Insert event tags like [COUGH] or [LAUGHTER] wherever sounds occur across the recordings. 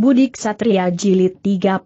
Budik Satria Jilid 38.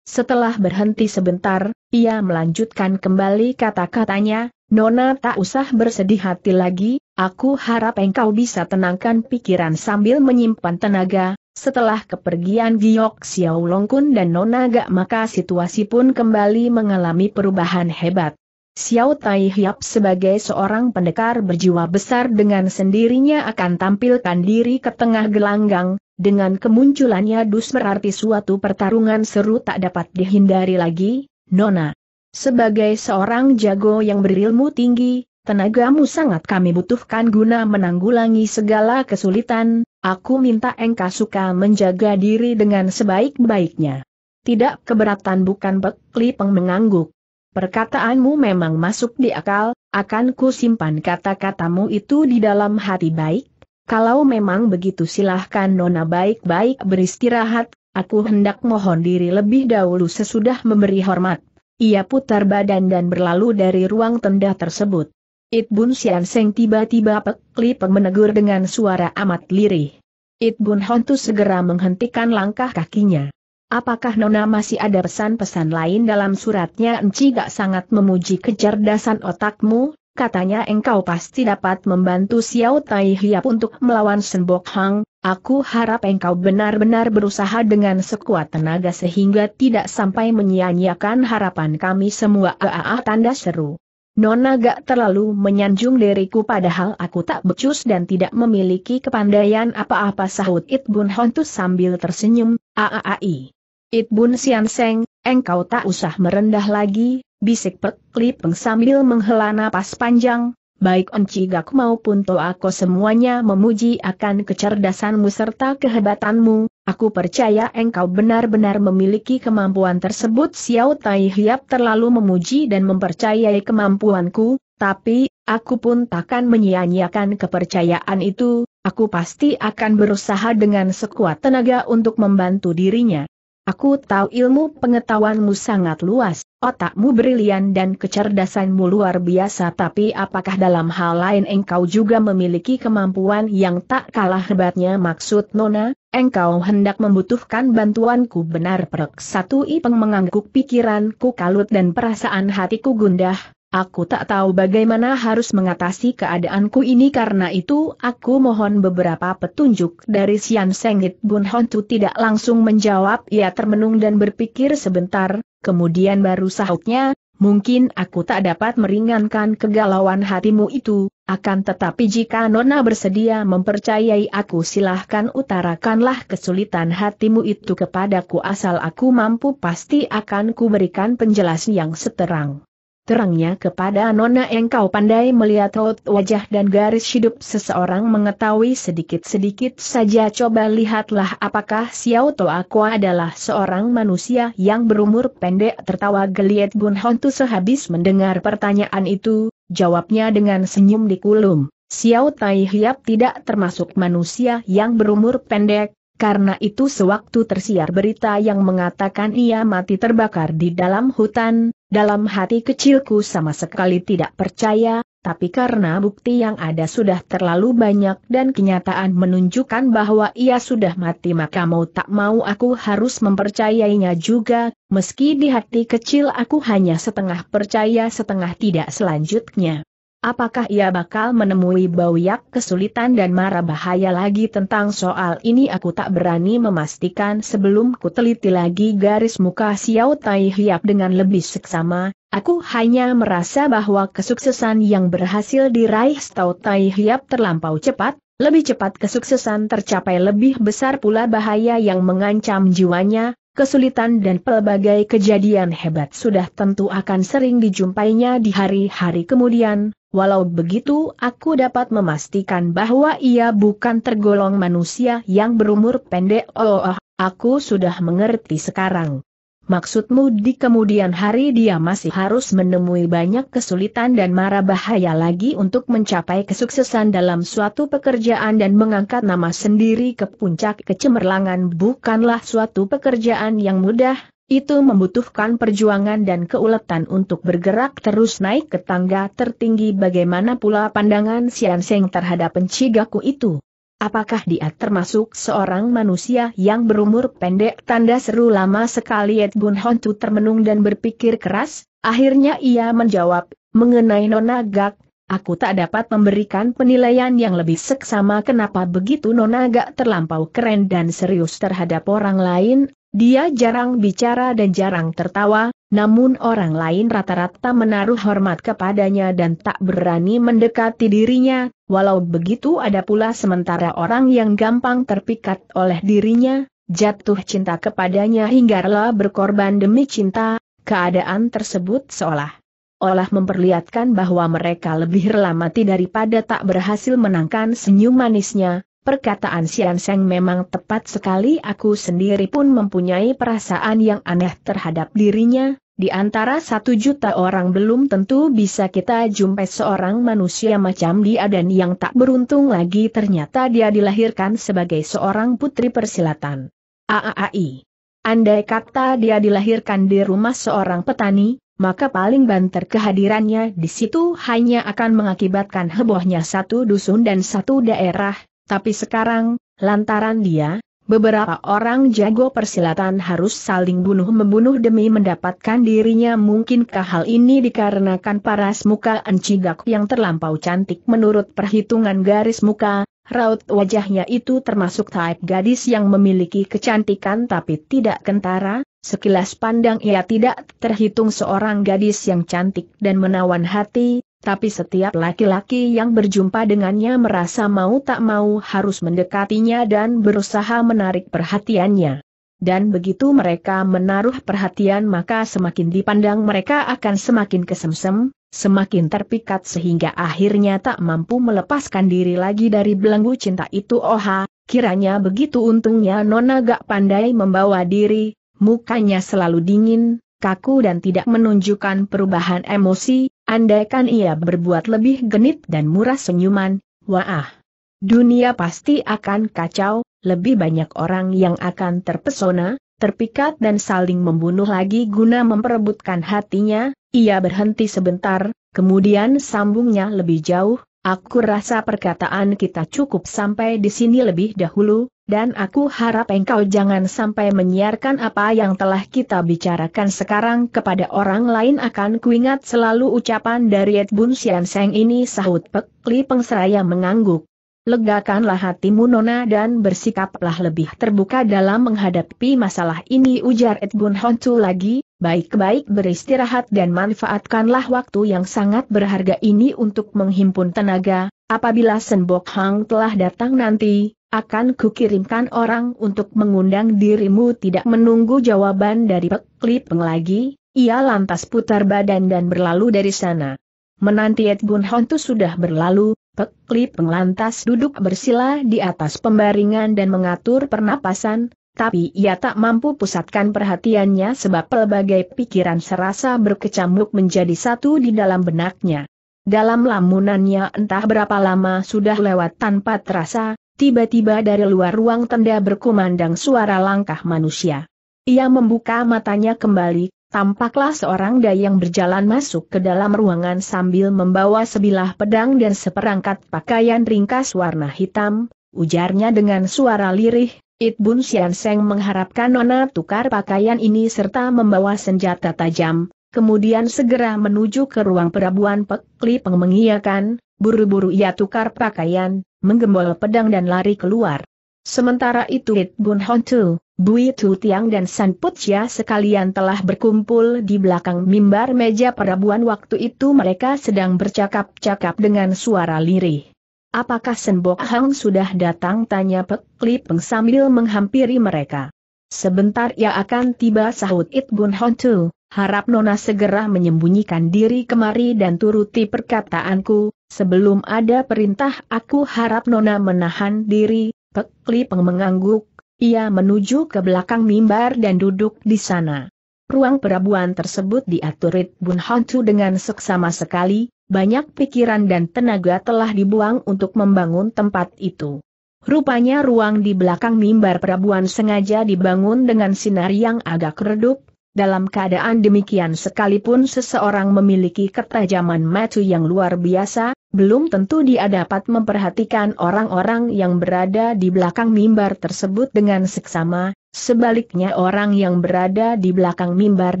Setelah berhenti sebentar, ia melanjutkan kembali kata-katanya, Nona tak usah bersedih hati lagi, aku harap engkau bisa tenangkan pikiran sambil menyimpan tenaga, setelah kepergian Giyok Xiao Longkun dan Nona Gak maka situasi pun kembali mengalami perubahan hebat. Xiao Tai Hiap sebagai seorang pendekar berjiwa besar dengan sendirinya akan tampilkan diri ke tengah gelanggang, dengan kemunculannya dus berarti suatu pertarungan seru tak dapat dihindari lagi, Nona. Sebagai seorang jago yang berilmu tinggi, tenagamu sangat kami butuhkan guna menanggulangi segala kesulitan, aku minta engkau suka menjaga diri dengan sebaik-baiknya. Tidak keberatan bukan Bekli Peng mengangguk. Perkataanmu memang masuk di akal, akan ku simpan kata-katamu itu di dalam hati baik. Kalau memang begitu silahkan Nona baik-baik beristirahat, aku hendak mohon diri lebih dahulu sesudah memberi hormat. Ia putar badan dan berlalu dari ruang tenda tersebut. It Bun Sian Seng tiba-tiba peklipe menegur dengan suara amat lirih. It Bun Hontu segera menghentikan langkah kakinya. Apakah Nona masih ada pesan-pesan lain dalam suratnya Enci gak sangat memuji kecerdasan otakmu, katanya engkau pasti dapat membantu Xiao Tai Hiap untuk melawan Senbok Hang, aku harap engkau benar-benar berusaha dengan sekuat tenaga sehingga tidak sampai menyia-nyiakan harapan kami semua Aa ah, tanda seru. Nona gak terlalu menyanjung diriku padahal aku tak becus dan tidak memiliki kepandaian apa-apa sahut It Bun Hontus sambil tersenyum, aaai. Ah, ah, It Bun Sian Seng, engkau tak usah merendah lagi, bisik Pek Peng sambil menghela napas panjang, baik Onci Gak maupun Toako semuanya memuji akan kecerdasanmu serta kehebatanmu, aku percaya engkau benar-benar memiliki kemampuan tersebut Xiao Tai Hiap terlalu memuji dan mempercayai kemampuanku, tapi, aku pun takkan menyia-nyiakan kepercayaan itu, aku pasti akan berusaha dengan sekuat tenaga untuk membantu dirinya. Aku tahu ilmu pengetahuanmu sangat luas, otakmu brilian dan kecerdasanmu luar biasa tapi apakah dalam hal lain engkau juga memiliki kemampuan yang tak kalah hebatnya maksud Nona, engkau hendak membutuhkan bantuanku benar perek satu ipeng mengangguk pikiranku kalut dan perasaan hatiku gundah, Aku tak tahu bagaimana harus mengatasi keadaanku ini karena itu aku mohon beberapa petunjuk dari Sian Sengit Bun Hon tidak langsung menjawab ia termenung dan berpikir sebentar, kemudian baru sahutnya, mungkin aku tak dapat meringankan kegalauan hatimu itu, akan tetapi jika Nona bersedia mempercayai aku silahkan utarakanlah kesulitan hatimu itu kepadaku asal aku mampu pasti akan kuberikan penjelasan yang seterang. Terangnya kepada Nona engkau pandai melihat raut wajah dan garis hidup seseorang mengetahui sedikit-sedikit saja coba lihatlah apakah Xiao To aku adalah seorang manusia yang berumur pendek tertawa geliat Bun Hontu sehabis mendengar pertanyaan itu, jawabnya dengan senyum di kulum. Xiao Tai Hiap tidak termasuk manusia yang berumur pendek, karena itu sewaktu tersiar berita yang mengatakan ia mati terbakar di dalam hutan, dalam hati kecilku sama sekali tidak percaya, tapi karena bukti yang ada sudah terlalu banyak dan kenyataan menunjukkan bahwa ia sudah mati maka mau tak mau aku harus mempercayainya juga, meski di hati kecil aku hanya setengah percaya setengah tidak selanjutnya. Apakah ia bakal menemui Bauyak kesulitan dan marah bahaya lagi tentang soal ini aku tak berani memastikan sebelum ku teliti lagi garis muka Xiao Tai Hiap dengan lebih seksama, aku hanya merasa bahwa kesuksesan yang berhasil diraih Xiao Tai Hiap terlampau cepat, lebih cepat kesuksesan tercapai lebih besar pula bahaya yang mengancam jiwanya, kesulitan dan pelbagai kejadian hebat sudah tentu akan sering dijumpainya di hari-hari kemudian, Walau begitu aku dapat memastikan bahwa ia bukan tergolong manusia yang berumur pendek. Oh, oh, aku sudah mengerti sekarang. Maksudmu di kemudian hari dia masih harus menemui banyak kesulitan dan mara bahaya lagi untuk mencapai kesuksesan dalam suatu pekerjaan dan mengangkat nama sendiri ke puncak kecemerlangan bukanlah suatu pekerjaan yang mudah, itu membutuhkan perjuangan dan keuletan untuk bergerak terus naik ke tangga tertinggi bagaimana pula pandangan Sian Seng terhadap pencigaku itu. Apakah dia termasuk seorang manusia yang berumur pendek? Tanda seru lama sekali Ed Bun Hontu termenung dan berpikir keras, akhirnya ia menjawab, mengenai Nona Gak, aku tak dapat memberikan penilaian yang lebih seksama kenapa begitu Nona gak terlampau keren dan serius terhadap orang lain, dia jarang bicara dan jarang tertawa, namun orang lain rata-rata menaruh hormat kepadanya dan tak berani mendekati dirinya, walau begitu ada pula sementara orang yang gampang terpikat oleh dirinya, jatuh cinta kepadanya hingga rela berkorban demi cinta, keadaan tersebut seolah olah memperlihatkan bahwa mereka lebih rela mati daripada tak berhasil menangkan senyum manisnya, Perkataan Sian Seng memang tepat sekali aku sendiri pun mempunyai perasaan yang aneh terhadap dirinya, di antara satu juta orang belum tentu bisa kita jumpai seorang manusia macam dia dan yang tak beruntung lagi ternyata dia dilahirkan sebagai seorang putri persilatan. AAAI. Andai kata dia dilahirkan di rumah seorang petani, maka paling banter kehadirannya di situ hanya akan mengakibatkan hebohnya satu dusun dan satu daerah, tapi sekarang, lantaran dia, beberapa orang jago persilatan harus saling bunuh-membunuh demi mendapatkan dirinya mungkinkah hal ini dikarenakan paras muka Encigak yang terlampau cantik menurut perhitungan garis muka, raut wajahnya itu termasuk type gadis yang memiliki kecantikan tapi tidak kentara, sekilas pandang ia tidak terhitung seorang gadis yang cantik dan menawan hati, tapi setiap laki-laki yang berjumpa dengannya merasa mau tak mau harus mendekatinya dan berusaha menarik perhatiannya. Dan begitu mereka menaruh perhatian maka semakin dipandang mereka akan semakin kesemsem, semakin terpikat sehingga akhirnya tak mampu melepaskan diri lagi dari belenggu cinta itu Oha, kiranya begitu untungnya Nona gak pandai membawa diri, mukanya selalu dingin, kaku dan tidak menunjukkan perubahan emosi, Andaikan ia berbuat lebih genit dan murah senyuman, wah, dunia pasti akan kacau, lebih banyak orang yang akan terpesona, terpikat dan saling membunuh lagi guna memperebutkan hatinya, ia berhenti sebentar, kemudian sambungnya lebih jauh, aku rasa perkataan kita cukup sampai di sini lebih dahulu, dan aku harap engkau jangan sampai menyiarkan apa yang telah kita bicarakan sekarang kepada orang lain akan kuingat selalu ucapan dari Ed Bun Sian Seng ini sahut Pek Li Pengseraya mengangguk. Legakanlah hatimu Nona dan bersikaplah lebih terbuka dalam menghadapi masalah ini ujar Ed Bun Honcu lagi, baik-baik beristirahat dan manfaatkanlah waktu yang sangat berharga ini untuk menghimpun tenaga, apabila Senbok Hang telah datang nanti, akan kukirimkan orang untuk mengundang dirimu tidak menunggu jawaban dari Pek Peng lagi, ia lantas putar badan dan berlalu dari sana. Menanti Ed Bun Hontu sudah berlalu, Pek Lipeng lantas duduk bersila di atas pembaringan dan mengatur pernapasan, tapi ia tak mampu pusatkan perhatiannya sebab pelbagai pikiran serasa berkecamuk menjadi satu di dalam benaknya. Dalam lamunannya entah berapa lama sudah lewat tanpa terasa, tiba-tiba dari luar ruang tenda berkumandang suara langkah manusia. Ia membuka matanya kembali, tampaklah seorang dayang berjalan masuk ke dalam ruangan sambil membawa sebilah pedang dan seperangkat pakaian ringkas warna hitam, ujarnya dengan suara lirih, It Bun Sian Seng mengharapkan Nona tukar pakaian ini serta membawa senjata tajam, kemudian segera menuju ke ruang perabuan Pek Li Peng mengiakan, buru-buru ia tukar pakaian, menggembol pedang dan lari keluar. Sementara itu It Bun Hon Tu, Bui Tu Tiang dan San Put sekalian telah berkumpul di belakang mimbar meja perabuan waktu itu mereka sedang bercakap-cakap dengan suara lirih. Apakah Senbok Hang sudah datang? Tanya Pek Lipeng sambil menghampiri mereka. Sebentar ia akan tiba sahut It Bun Hon harap Nona segera menyembunyikan diri kemari dan turuti perkataanku, sebelum ada perintah aku harap Nona menahan diri, Pek Lipeng mengangguk, ia menuju ke belakang mimbar dan duduk di sana. Ruang perabuan tersebut diatur Bun Hantu dengan seksama sekali, banyak pikiran dan tenaga telah dibuang untuk membangun tempat itu. Rupanya ruang di belakang mimbar perabuan sengaja dibangun dengan sinar yang agak redup, dalam keadaan demikian sekalipun seseorang memiliki ketajaman matu yang luar biasa, belum tentu dia dapat memperhatikan orang-orang yang berada di belakang mimbar tersebut dengan seksama, sebaliknya orang yang berada di belakang mimbar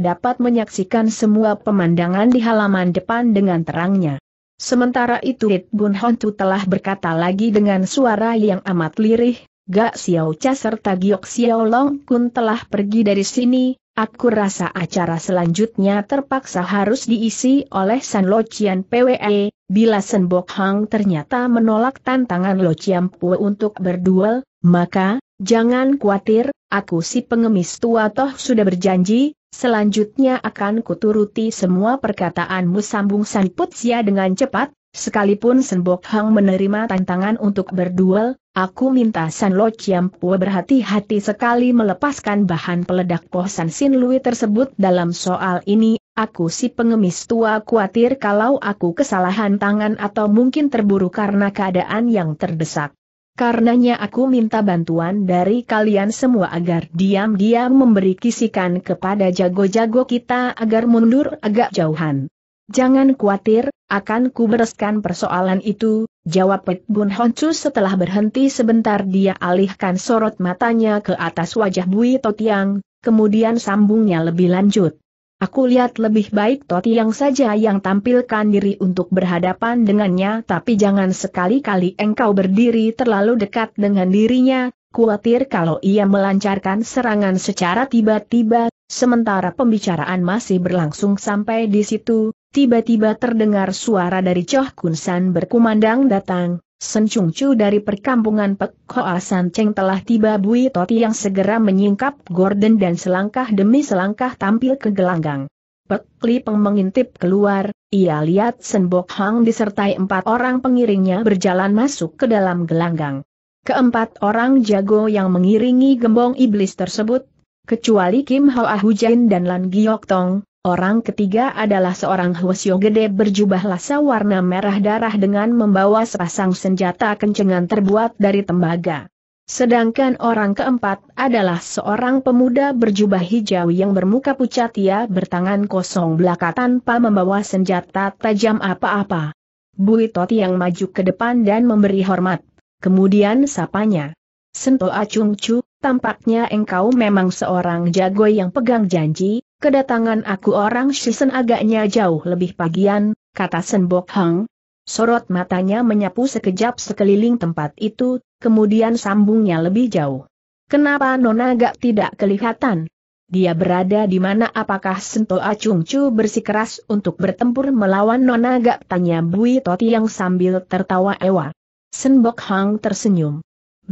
dapat menyaksikan semua pemandangan di halaman depan dengan terangnya. Sementara itu It Bun Hontu telah berkata lagi dengan suara yang amat lirih, Gak Xiao Cha serta Giok Xiao Long Kun telah pergi dari sini, aku rasa acara selanjutnya terpaksa harus diisi oleh San Lo Chian PWE, bila Sen Bok Hang ternyata menolak tantangan Lo Chiam Pue untuk berduel, maka, jangan khawatir, aku si pengemis tua toh sudah berjanji, selanjutnya akan kuturuti semua perkataanmu sambung San Putsia dengan cepat, sekalipun Sen Bok Hang menerima tantangan untuk berduel, Aku minta San Lo pua berhati-hati sekali melepaskan bahan peledak po San Sin Lui tersebut dalam soal ini, aku si pengemis tua khawatir kalau aku kesalahan tangan atau mungkin terburu karena keadaan yang terdesak. Karenanya aku minta bantuan dari kalian semua agar diam-diam memberi kisikan kepada jago-jago kita agar mundur agak jauhan. Jangan khawatir, akan kubereskan persoalan itu, jawab Pek Bun Honcu setelah berhenti sebentar dia alihkan sorot matanya ke atas wajah Bui Totiang, kemudian sambungnya lebih lanjut. Aku lihat lebih baik Totiang saja yang tampilkan diri untuk berhadapan dengannya tapi jangan sekali-kali engkau berdiri terlalu dekat dengan dirinya, Kuatir kalau ia melancarkan serangan secara tiba-tiba, sementara pembicaraan masih berlangsung sampai di situ, tiba-tiba terdengar suara dari Choh Kun San berkumandang datang, Sen Chung Chu dari perkampungan Pek Hoa San Cheng telah tiba Bui Toti yang segera menyingkap Gordon dan selangkah demi selangkah tampil ke gelanggang. Pek Li Peng mengintip keluar, ia lihat Sen Bok Hang disertai empat orang pengiringnya berjalan masuk ke dalam gelanggang. Keempat orang jago yang mengiringi gembong iblis tersebut, kecuali Kim Hoa Hujain dan Lan Giok Tong, Orang ketiga adalah seorang Hwasyo gede berjubah lasa warna merah darah dengan membawa sepasang senjata kencengan terbuat dari tembaga. Sedangkan orang keempat adalah seorang pemuda berjubah hijau yang bermuka pucat ia bertangan kosong belaka tanpa membawa senjata tajam apa-apa. Bui Buitot yang maju ke depan dan memberi hormat. Kemudian sapanya. Sento Acung Chu, tampaknya engkau memang seorang jago yang pegang janji, kedatangan aku orang Shisen agaknya jauh lebih pagian, kata Senbok Hang. Sorot matanya menyapu sekejap sekeliling tempat itu, kemudian sambungnya lebih jauh. Kenapa Nona agak tidak kelihatan? Dia berada di mana apakah Sento Acung Chu bersikeras untuk bertempur melawan Nona Gak tanya Bui Toti yang sambil tertawa ewa. Senbok Hang tersenyum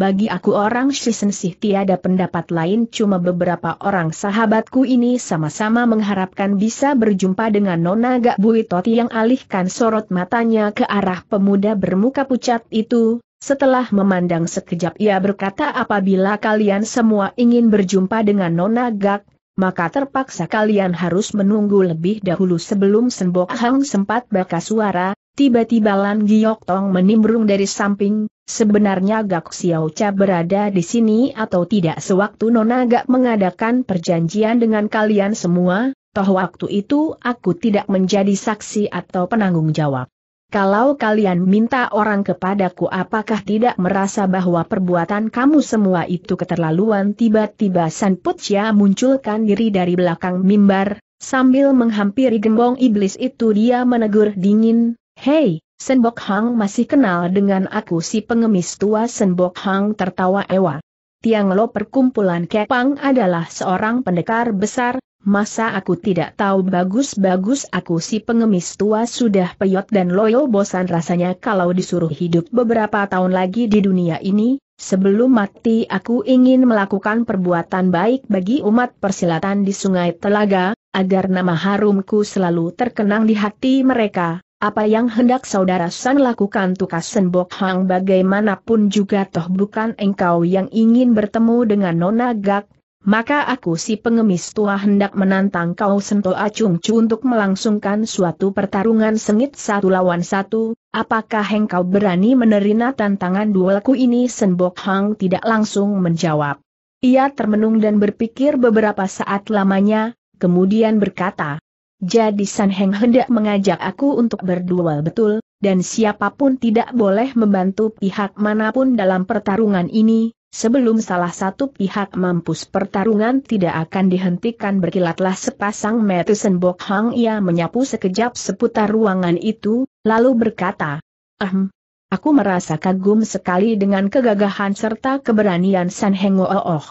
bagi aku orang Shisensih tiada pendapat lain cuma beberapa orang sahabatku ini sama-sama mengharapkan bisa berjumpa dengan Nona Gak Buitoti yang alihkan sorot matanya ke arah pemuda bermuka pucat itu, setelah memandang sekejap ia berkata apabila kalian semua ingin berjumpa dengan Nona Gak, maka terpaksa kalian harus menunggu lebih dahulu sebelum Senbok Hang sempat baka suara, tiba-tiba Lan Giok Tong menimbrung dari samping, Sebenarnya Gak Xiao Cha berada di sini atau tidak sewaktu Nona Gak mengadakan perjanjian dengan kalian semua, toh waktu itu aku tidak menjadi saksi atau penanggung jawab. Kalau kalian minta orang kepadaku apakah tidak merasa bahwa perbuatan kamu semua itu keterlaluan tiba-tiba San Putia munculkan diri dari belakang mimbar, sambil menghampiri gembong iblis itu dia menegur dingin, Hei, Senbok Hang masih kenal dengan aku si pengemis tua Senbok Hang tertawa ewa. Tiang Lo perkumpulan Kepang adalah seorang pendekar besar, masa aku tidak tahu bagus-bagus aku si pengemis tua sudah peyot dan loyo bosan rasanya kalau disuruh hidup beberapa tahun lagi di dunia ini, Sebelum mati aku ingin melakukan perbuatan baik bagi umat persilatan di sungai Telaga, agar nama harumku selalu terkenang di hati mereka, apa yang hendak saudara San lakukan tukas Senbok Hang bagaimanapun juga toh bukan engkau yang ingin bertemu dengan Nona Gak, maka aku si pengemis tua hendak menantang kau sentuh Acung Cu untuk melangsungkan suatu pertarungan sengit satu lawan satu, apakah engkau berani menerima tantangan duelku ini Senbok Hang tidak langsung menjawab. Ia termenung dan berpikir beberapa saat lamanya, kemudian berkata, jadi San Heng hendak mengajak aku untuk berduel betul, dan siapapun tidak boleh membantu pihak manapun dalam pertarungan ini, sebelum salah satu pihak mampus pertarungan tidak akan dihentikan berkilatlah sepasang Metusen Bok Hang ia menyapu sekejap seputar ruangan itu, lalu berkata, Ahem, aku merasa kagum sekali dengan kegagahan serta keberanian San Heng Oh, Oh.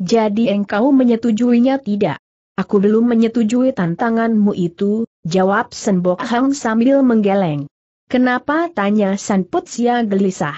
Jadi engkau menyetujuinya tidak? Aku belum menyetujui tantanganmu itu, jawab Senbok Hang sambil menggeleng. Kenapa tanya Putsia gelisah?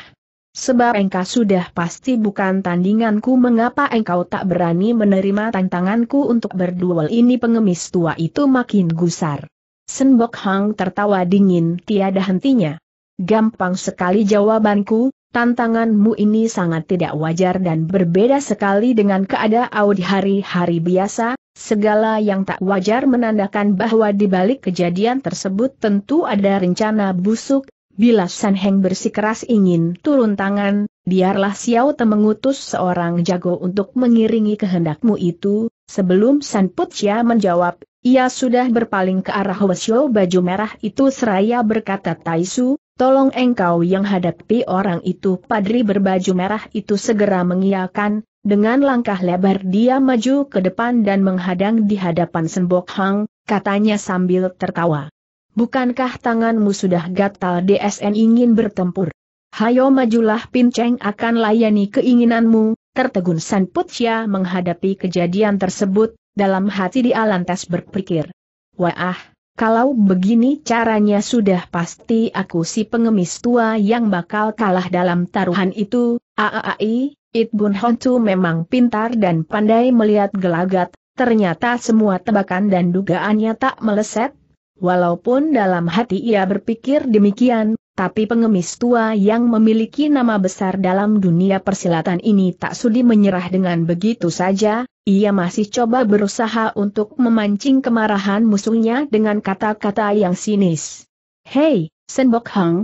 Sebab engkau sudah pasti bukan tandinganku mengapa engkau tak berani menerima tantanganku untuk berduel ini pengemis tua itu makin gusar. Senbok Hang tertawa dingin tiada hentinya. Gampang sekali jawabanku, tantanganmu ini sangat tidak wajar dan berbeda sekali dengan keadaan di hari-hari biasa, Segala yang tak wajar menandakan bahwa di balik kejadian tersebut tentu ada rencana busuk, bila San Heng bersikeras ingin turun tangan, biarlah Xiao Te mengutus seorang jago untuk mengiringi kehendakmu itu, sebelum San Putia menjawab, ia sudah berpaling ke arah Wesio baju merah itu seraya berkata Taisu, tolong engkau yang hadapi orang itu. Padri berbaju merah itu segera mengiakan, dengan langkah lebar dia maju ke depan dan menghadang di hadapan Sembok Hang, katanya sambil tertawa. Bukankah tanganmu sudah gatal DSN ingin bertempur? Hayo majulah Pinceng akan layani keinginanmu, tertegun San Putia menghadapi kejadian tersebut, dalam hati dia lantas berpikir. Wah, kalau begini caranya sudah pasti aku si pengemis tua yang bakal kalah dalam taruhan itu, aaai, It Bun Hontu memang pintar dan pandai melihat gelagat, ternyata semua tebakan dan dugaannya tak meleset. Walaupun dalam hati ia berpikir demikian, tapi pengemis tua yang memiliki nama besar dalam dunia persilatan ini tak sudi menyerah dengan begitu saja, ia masih coba berusaha untuk memancing kemarahan musuhnya dengan kata-kata yang sinis. Hei, Senbok Hang,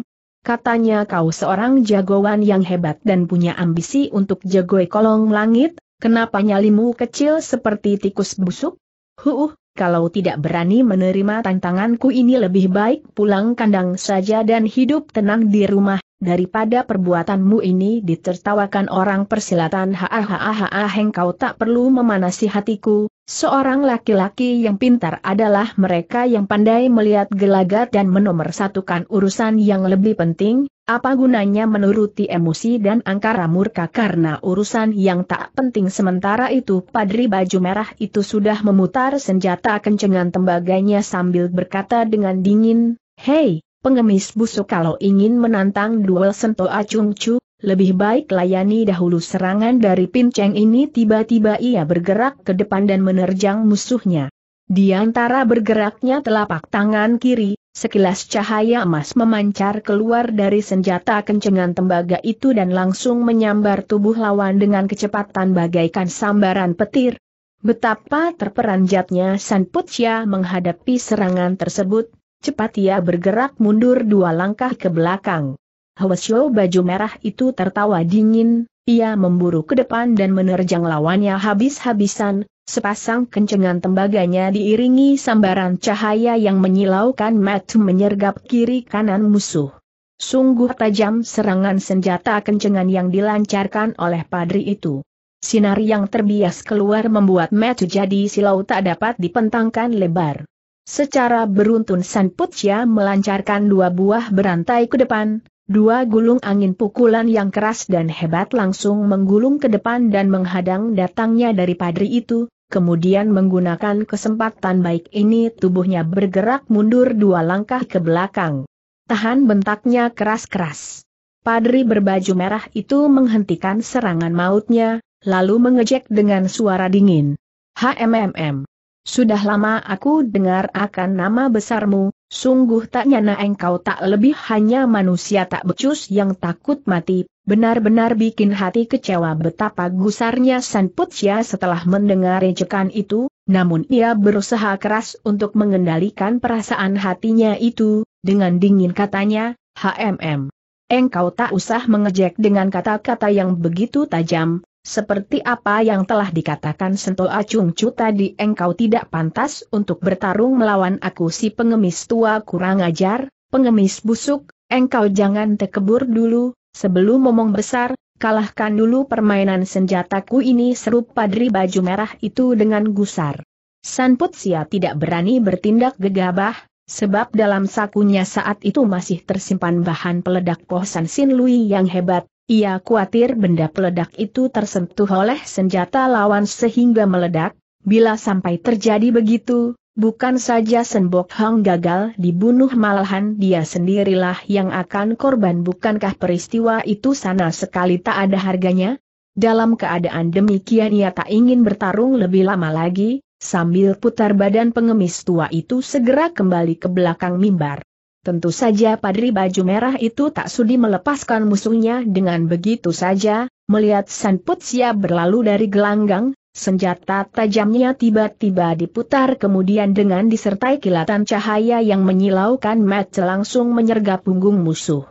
Katanya kau seorang jagoan yang hebat dan punya ambisi untuk jagoi kolong langit, kenapa nyalimu kecil seperti tikus busuk? Huh, kalau tidak berani menerima tantanganku ini lebih baik pulang kandang saja dan hidup tenang di rumah, daripada perbuatanmu ini ditertawakan orang persilatan hahaha kau tak perlu memanasi hatiku, Seorang laki-laki yang pintar adalah mereka yang pandai melihat gelagat dan menomorsatukan urusan yang lebih penting, apa gunanya menuruti emosi dan angkara murka karena urusan yang tak penting sementara itu Padri baju merah itu sudah memutar senjata kencengan tembaganya sambil berkata dengan dingin, Hei, pengemis busuk kalau ingin menantang duel sento Acung lebih baik layani dahulu serangan dari Cheng ini tiba-tiba ia bergerak ke depan dan menerjang musuhnya. Di antara bergeraknya telapak tangan kiri, sekilas cahaya emas memancar keluar dari senjata kencengan tembaga itu dan langsung menyambar tubuh lawan dengan kecepatan bagaikan sambaran petir. Betapa terperanjatnya San Putia menghadapi serangan tersebut, cepat ia bergerak mundur dua langkah ke belakang. Hwasyo baju merah itu tertawa dingin, ia memburu ke depan dan menerjang lawannya habis-habisan, sepasang kencengan tembaganya diiringi sambaran cahaya yang menyilaukan mata menyergap kiri kanan musuh. Sungguh tajam serangan senjata kencengan yang dilancarkan oleh padri itu. Sinar yang terbias keluar membuat Matthew jadi silau tak dapat dipentangkan lebar. Secara beruntun San Putia melancarkan dua buah berantai ke depan, Dua gulung angin pukulan yang keras dan hebat langsung menggulung ke depan dan menghadang datangnya dari padri itu, kemudian menggunakan kesempatan baik ini tubuhnya bergerak mundur dua langkah ke belakang. Tahan bentaknya keras-keras. Padri berbaju merah itu menghentikan serangan mautnya, lalu mengejek dengan suara dingin. HMMM sudah lama aku dengar akan nama besarmu, sungguh tak nyana engkau tak lebih hanya manusia tak becus yang takut mati, benar-benar bikin hati kecewa betapa gusarnya San Putsia setelah mendengar rejekan itu, namun ia berusaha keras untuk mengendalikan perasaan hatinya itu, dengan dingin katanya, HMM. Engkau tak usah mengejek dengan kata-kata yang begitu tajam, seperti apa yang telah dikatakan Sento Acung Cu tadi engkau tidak pantas untuk bertarung melawan aku si pengemis tua kurang ajar, pengemis busuk, engkau jangan tekebur dulu, sebelum momong besar, kalahkan dulu permainan senjataku ini seru padri baju merah itu dengan gusar. San Putsia tidak berani bertindak gegabah, sebab dalam sakunya saat itu masih tersimpan bahan peledak pohsan Sin Lui yang hebat, ia khawatir benda peledak itu tersentuh oleh senjata lawan sehingga meledak, bila sampai terjadi begitu, bukan saja Senbok Hang gagal dibunuh malahan dia sendirilah yang akan korban bukankah peristiwa itu sana sekali tak ada harganya? Dalam keadaan demikian ia tak ingin bertarung lebih lama lagi, sambil putar badan pengemis tua itu segera kembali ke belakang mimbar. Tentu saja Padri Baju Merah itu tak sudi melepaskan musuhnya dengan begitu saja, melihat San Putsia berlalu dari gelanggang, senjata tajamnya tiba-tiba diputar kemudian dengan disertai kilatan cahaya yang menyilaukan mata langsung menyergap punggung musuh.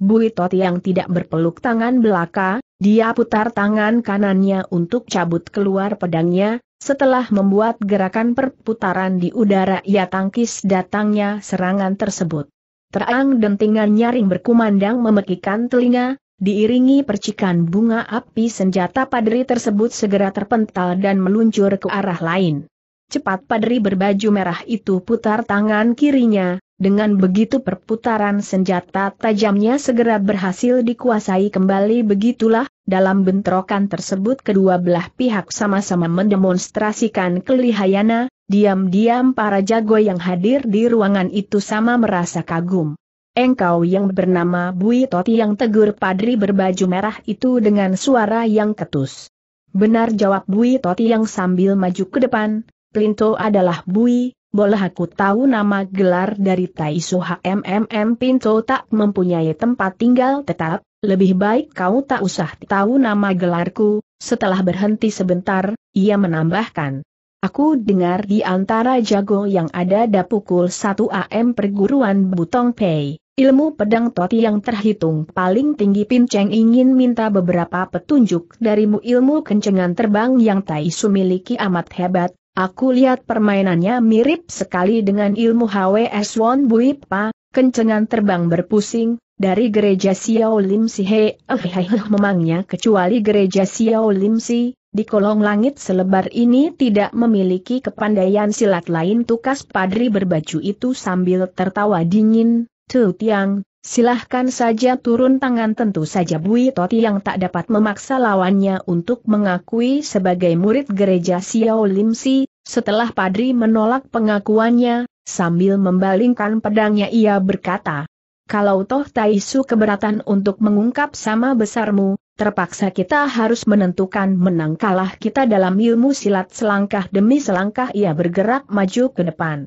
Buitot yang tidak berpeluk tangan belaka, dia putar tangan kanannya untuk cabut keluar pedangnya, setelah membuat gerakan perputaran di udara ia tangkis datangnya serangan tersebut. Terang dentingan nyaring berkumandang memekikan telinga, diiringi percikan bunga api senjata padri tersebut segera terpental dan meluncur ke arah lain. Cepat padri berbaju merah itu putar tangan kirinya, dengan begitu perputaran senjata tajamnya segera berhasil dikuasai kembali begitulah, dalam bentrokan tersebut kedua belah pihak sama-sama mendemonstrasikan kelihayana, Diam-diam para jago yang hadir di ruangan itu sama merasa kagum. Engkau yang bernama Bui Toti yang tegur padri berbaju merah itu dengan suara yang ketus. Benar jawab Bui Toti yang sambil maju ke depan, Plinto adalah Bui, boleh aku tahu nama gelar dari Taisu HMMM Pinto tak mempunyai tempat tinggal tetap, lebih baik kau tak usah tahu nama gelarku, setelah berhenti sebentar, ia menambahkan. Aku dengar di antara jago yang ada da pukul 1 AM perguruan Butong Pei, ilmu pedang toti yang terhitung paling tinggi Pin Cheng ingin minta beberapa petunjuk darimu ilmu kencengan terbang yang Tai Su miliki amat hebat, aku lihat permainannya mirip sekali dengan ilmu HWS Won Bui Pa, kencengan terbang berpusing, dari gereja Xiao Lim Si He, eh, eh, eh memangnya kecuali gereja Xiao Lim Si, di kolong langit selebar ini tidak memiliki kepandaian silat lain tukas padri berbaju itu sambil tertawa dingin, Tu Tiang, silahkan saja turun tangan tentu saja Bui Toti yang tak dapat memaksa lawannya untuk mengakui sebagai murid gereja Xiao Lim Si, setelah padri menolak pengakuannya, sambil membalingkan pedangnya ia berkata, kalau toh Taisu keberatan untuk mengungkap sama besarmu, terpaksa kita harus menentukan menang kalah kita dalam ilmu silat selangkah demi selangkah ia bergerak maju ke depan.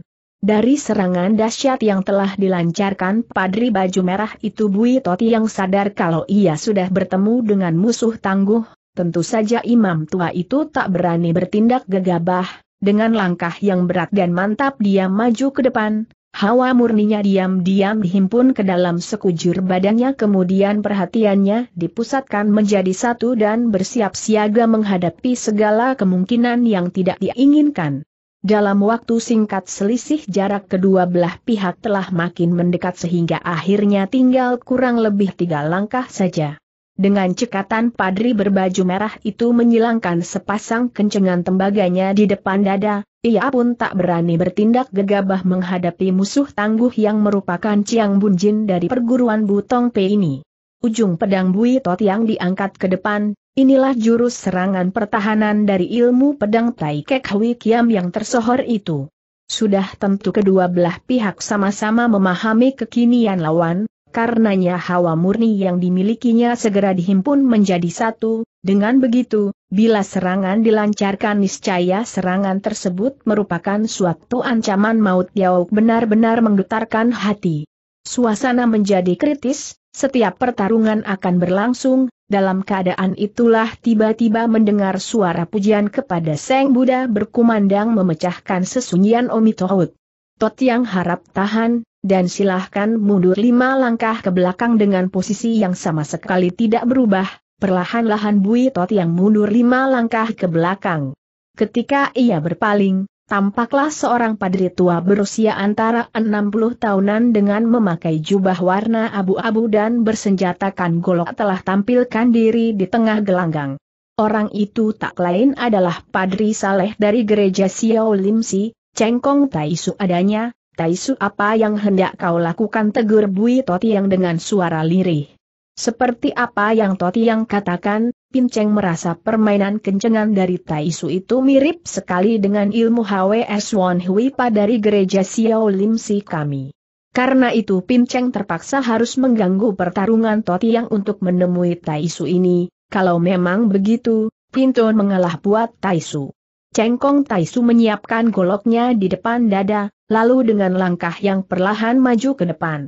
Dari serangan dahsyat yang telah dilancarkan Padri Baju Merah itu Bui Toti yang sadar kalau ia sudah bertemu dengan musuh tangguh, tentu saja imam tua itu tak berani bertindak gegabah, dengan langkah yang berat dan mantap dia maju ke depan, Hawa murninya diam-diam dihimpun ke dalam sekujur badannya kemudian perhatiannya dipusatkan menjadi satu dan bersiap siaga menghadapi segala kemungkinan yang tidak diinginkan. Dalam waktu singkat selisih jarak kedua belah pihak telah makin mendekat sehingga akhirnya tinggal kurang lebih tiga langkah saja. Dengan cekatan padri berbaju merah itu menyilangkan sepasang kencengan tembaganya di depan dada, ia pun tak berani bertindak gegabah menghadapi musuh tangguh yang merupakan Ciang Bunjin dari perguruan Butong P ini. Ujung pedang Bui Tot yang diangkat ke depan, inilah jurus serangan pertahanan dari ilmu pedang Tai Kek Hui Kiam yang tersohor itu. Sudah tentu kedua belah pihak sama-sama memahami kekinian lawan, karenanya hawa murni yang dimilikinya segera dihimpun menjadi satu, dengan begitu, bila serangan dilancarkan niscaya serangan tersebut merupakan suatu ancaman maut Yaok benar-benar menggetarkan hati. Suasana menjadi kritis, setiap pertarungan akan berlangsung, dalam keadaan itulah tiba-tiba mendengar suara pujian kepada Seng Buddha berkumandang memecahkan sesunyian Omitohut. Tot yang harap tahan, dan silahkan mundur lima langkah ke belakang dengan posisi yang sama sekali tidak berubah, perlahan-lahan Bui Tot yang mundur lima langkah ke belakang. Ketika ia berpaling, tampaklah seorang padri tua berusia antara 60 tahunan dengan memakai jubah warna abu-abu dan bersenjatakan golok telah tampilkan diri di tengah gelanggang. Orang itu tak lain adalah Padri Saleh dari gereja Xiao Limsi, Cengkong Su adanya, Taisu apa yang hendak kau lakukan tegur Bui Toti yang dengan suara lirih. Seperti apa yang Toti yang katakan, Pinceng merasa permainan kencengan dari Taisu itu mirip sekali dengan ilmu HWS Won Hui dari gereja Xiao Lim Si kami. Karena itu Pinceng terpaksa harus mengganggu pertarungan Toti yang untuk menemui Taisu ini, kalau memang begitu, Pinton mengalah buat Taisu. Cengkong Taisu menyiapkan goloknya di depan dada, lalu dengan langkah yang perlahan maju ke depan.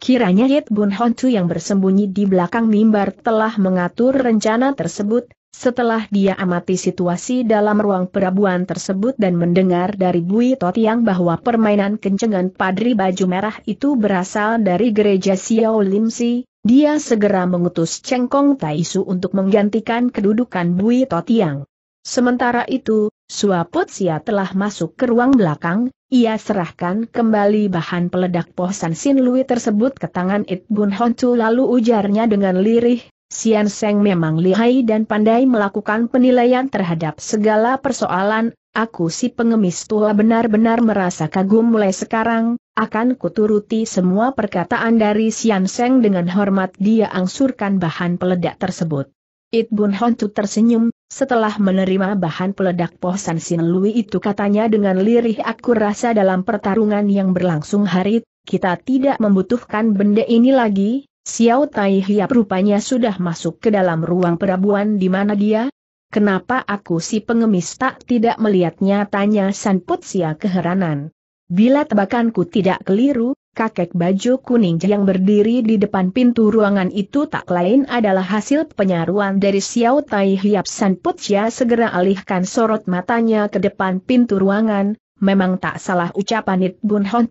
Kiranya Yit Bun Hontu yang bersembunyi di belakang mimbar telah mengatur rencana tersebut, setelah dia amati situasi dalam ruang perabuan tersebut dan mendengar dari Bui Totiang bahwa permainan kencengan Padri Baju Merah itu berasal dari gereja Xiao Limsi, dia segera mengutus Cengkong Taisu untuk menggantikan kedudukan Bui Totiang. Sementara itu, Suaput Sia telah masuk ke ruang belakang, ia serahkan kembali bahan peledak pohsan Sin Lui tersebut ke tangan It Bun Honcu lalu ujarnya dengan lirih, Sian Seng memang lihai dan pandai melakukan penilaian terhadap segala persoalan, aku si pengemis tua benar-benar merasa kagum mulai sekarang, akan kuturuti semua perkataan dari Sian Seng dengan hormat dia angsurkan bahan peledak tersebut. It Bun Hontu tersenyum, setelah menerima bahan peledak Posan Sin Lui itu katanya dengan lirih aku rasa dalam pertarungan yang berlangsung hari, kita tidak membutuhkan benda ini lagi, Xiao Tai Hiap rupanya sudah masuk ke dalam ruang perabuan di mana dia, Kenapa aku si pengemis tak tidak melihatnya tanya San Putsia keheranan. Bila tebakanku tidak keliru, kakek baju kuning yang berdiri di depan pintu ruangan itu tak lain adalah hasil penyaruan dari Xiao Tai Hiap San Putia segera alihkan sorot matanya ke depan pintu ruangan, memang tak salah ucapan It Bun Hon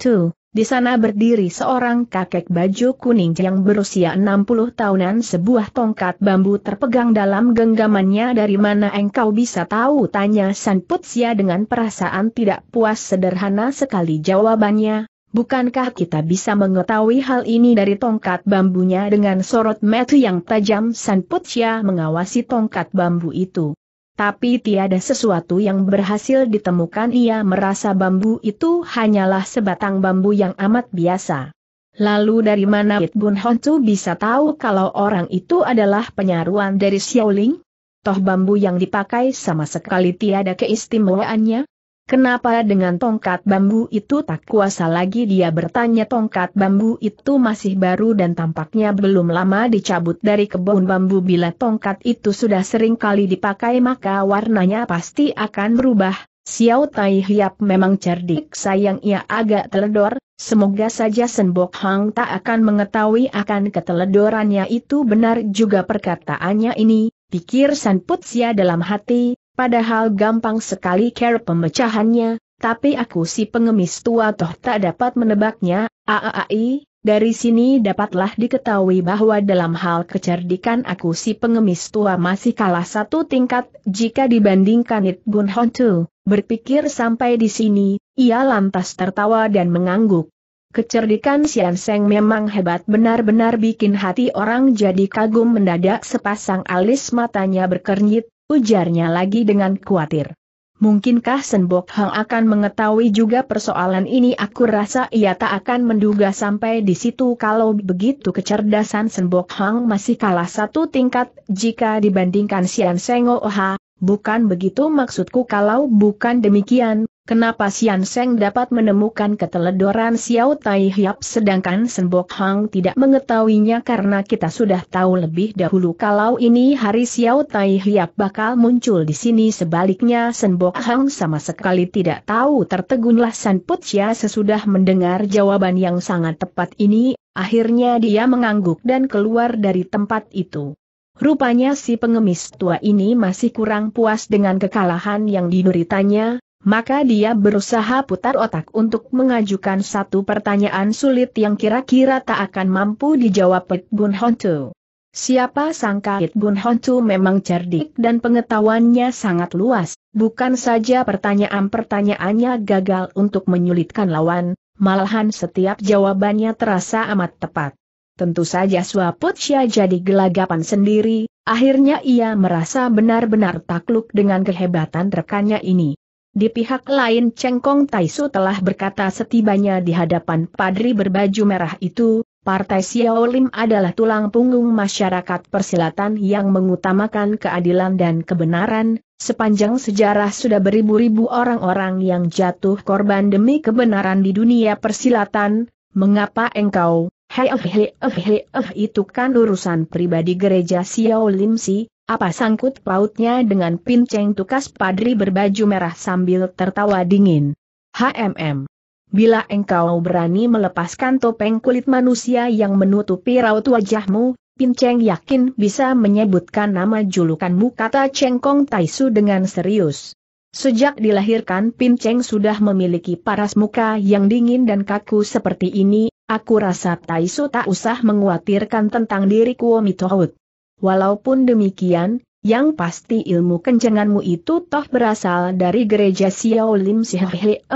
Di sana berdiri seorang kakek baju kuning yang berusia 60 tahunan sebuah tongkat bambu terpegang dalam genggamannya dari mana engkau bisa tahu tanya San Putia dengan perasaan tidak puas sederhana sekali jawabannya, Bukankah kita bisa mengetahui hal ini dari tongkat bambunya dengan sorot metu yang tajam Sanputsya mengawasi tongkat bambu itu. Tapi tiada sesuatu yang berhasil ditemukan ia merasa bambu itu hanyalah sebatang bambu yang amat biasa. Lalu dari mana Bun Hontu bisa tahu kalau orang itu adalah penyaruan dari Xiaoling? Toh bambu yang dipakai sama sekali tiada keistimewaannya? Kenapa dengan tongkat bambu itu tak kuasa lagi dia bertanya tongkat bambu itu masih baru dan tampaknya belum lama dicabut dari kebun bambu bila tongkat itu sudah sering kali dipakai maka warnanya pasti akan berubah. Xiao Tai Hiap memang cerdik sayang ia agak teledor, semoga saja Senbok Hang tak akan mengetahui akan keteledorannya itu benar juga perkataannya ini, pikir San Putsia dalam hati, Padahal gampang sekali care pemecahannya, tapi aku si pengemis tua toh tak dapat menebaknya, aaai, dari sini dapatlah diketahui bahwa dalam hal kecerdikan aku si pengemis tua masih kalah satu tingkat jika dibandingkan It Bun Hontu, berpikir sampai di sini, ia lantas tertawa dan mengangguk. Kecerdikan Sian Seng memang hebat benar-benar bikin hati orang jadi kagum mendadak sepasang alis matanya berkernyit, Ujarnya lagi dengan khawatir. Mungkinkah Senbok Hang akan mengetahui juga persoalan ini aku rasa ia tak akan menduga sampai di situ kalau begitu kecerdasan Senbok Hang masih kalah satu tingkat jika dibandingkan Sian Sengo Oha, bukan begitu maksudku kalau bukan demikian, Kenapa Sian Seng dapat menemukan keteledoran Xiao Tai Hiap sedangkan Senbok Hang tidak mengetahuinya karena kita sudah tahu lebih dahulu kalau ini hari Xiao Tai Hiap bakal muncul di sini sebaliknya Senbok Hang sama sekali tidak tahu tertegunlah San sesudah mendengar jawaban yang sangat tepat ini, akhirnya dia mengangguk dan keluar dari tempat itu. Rupanya si pengemis tua ini masih kurang puas dengan kekalahan yang dideritanya, maka dia berusaha putar otak untuk mengajukan satu pertanyaan sulit yang kira-kira tak akan mampu dijawab Pek Bun Hontu. Siapa sangka It Bun Hontu memang cerdik dan pengetahuannya sangat luas, bukan saja pertanyaan-pertanyaannya gagal untuk menyulitkan lawan, malahan setiap jawabannya terasa amat tepat. Tentu saja Syah jadi gelagapan sendiri, akhirnya ia merasa benar-benar takluk dengan kehebatan rekannya ini. Di pihak lain Cengkong Taisu telah berkata setibanya di hadapan padri berbaju merah itu, Partai Lim adalah tulang punggung masyarakat persilatan yang mengutamakan keadilan dan kebenaran, sepanjang sejarah sudah beribu-ribu orang-orang yang jatuh korban demi kebenaran di dunia persilatan, mengapa engkau, hei eh hei eh hei eh itu kan urusan pribadi gereja Lim sih, apa sangkut pautnya dengan pinceng tukas padri berbaju merah sambil tertawa dingin? HMM. Bila engkau berani melepaskan topeng kulit manusia yang menutupi raut wajahmu, Pinceng yakin bisa menyebutkan nama julukanmu kata Cengkong Taisu dengan serius. Sejak dilahirkan Pinceng sudah memiliki paras muka yang dingin dan kaku seperti ini, aku rasa Taisu tak usah menguatirkan tentang diriku Kuomitohut. Walaupun demikian, yang pasti ilmu kencenganmu itu toh berasal dari gereja Xiao Lim Sihehe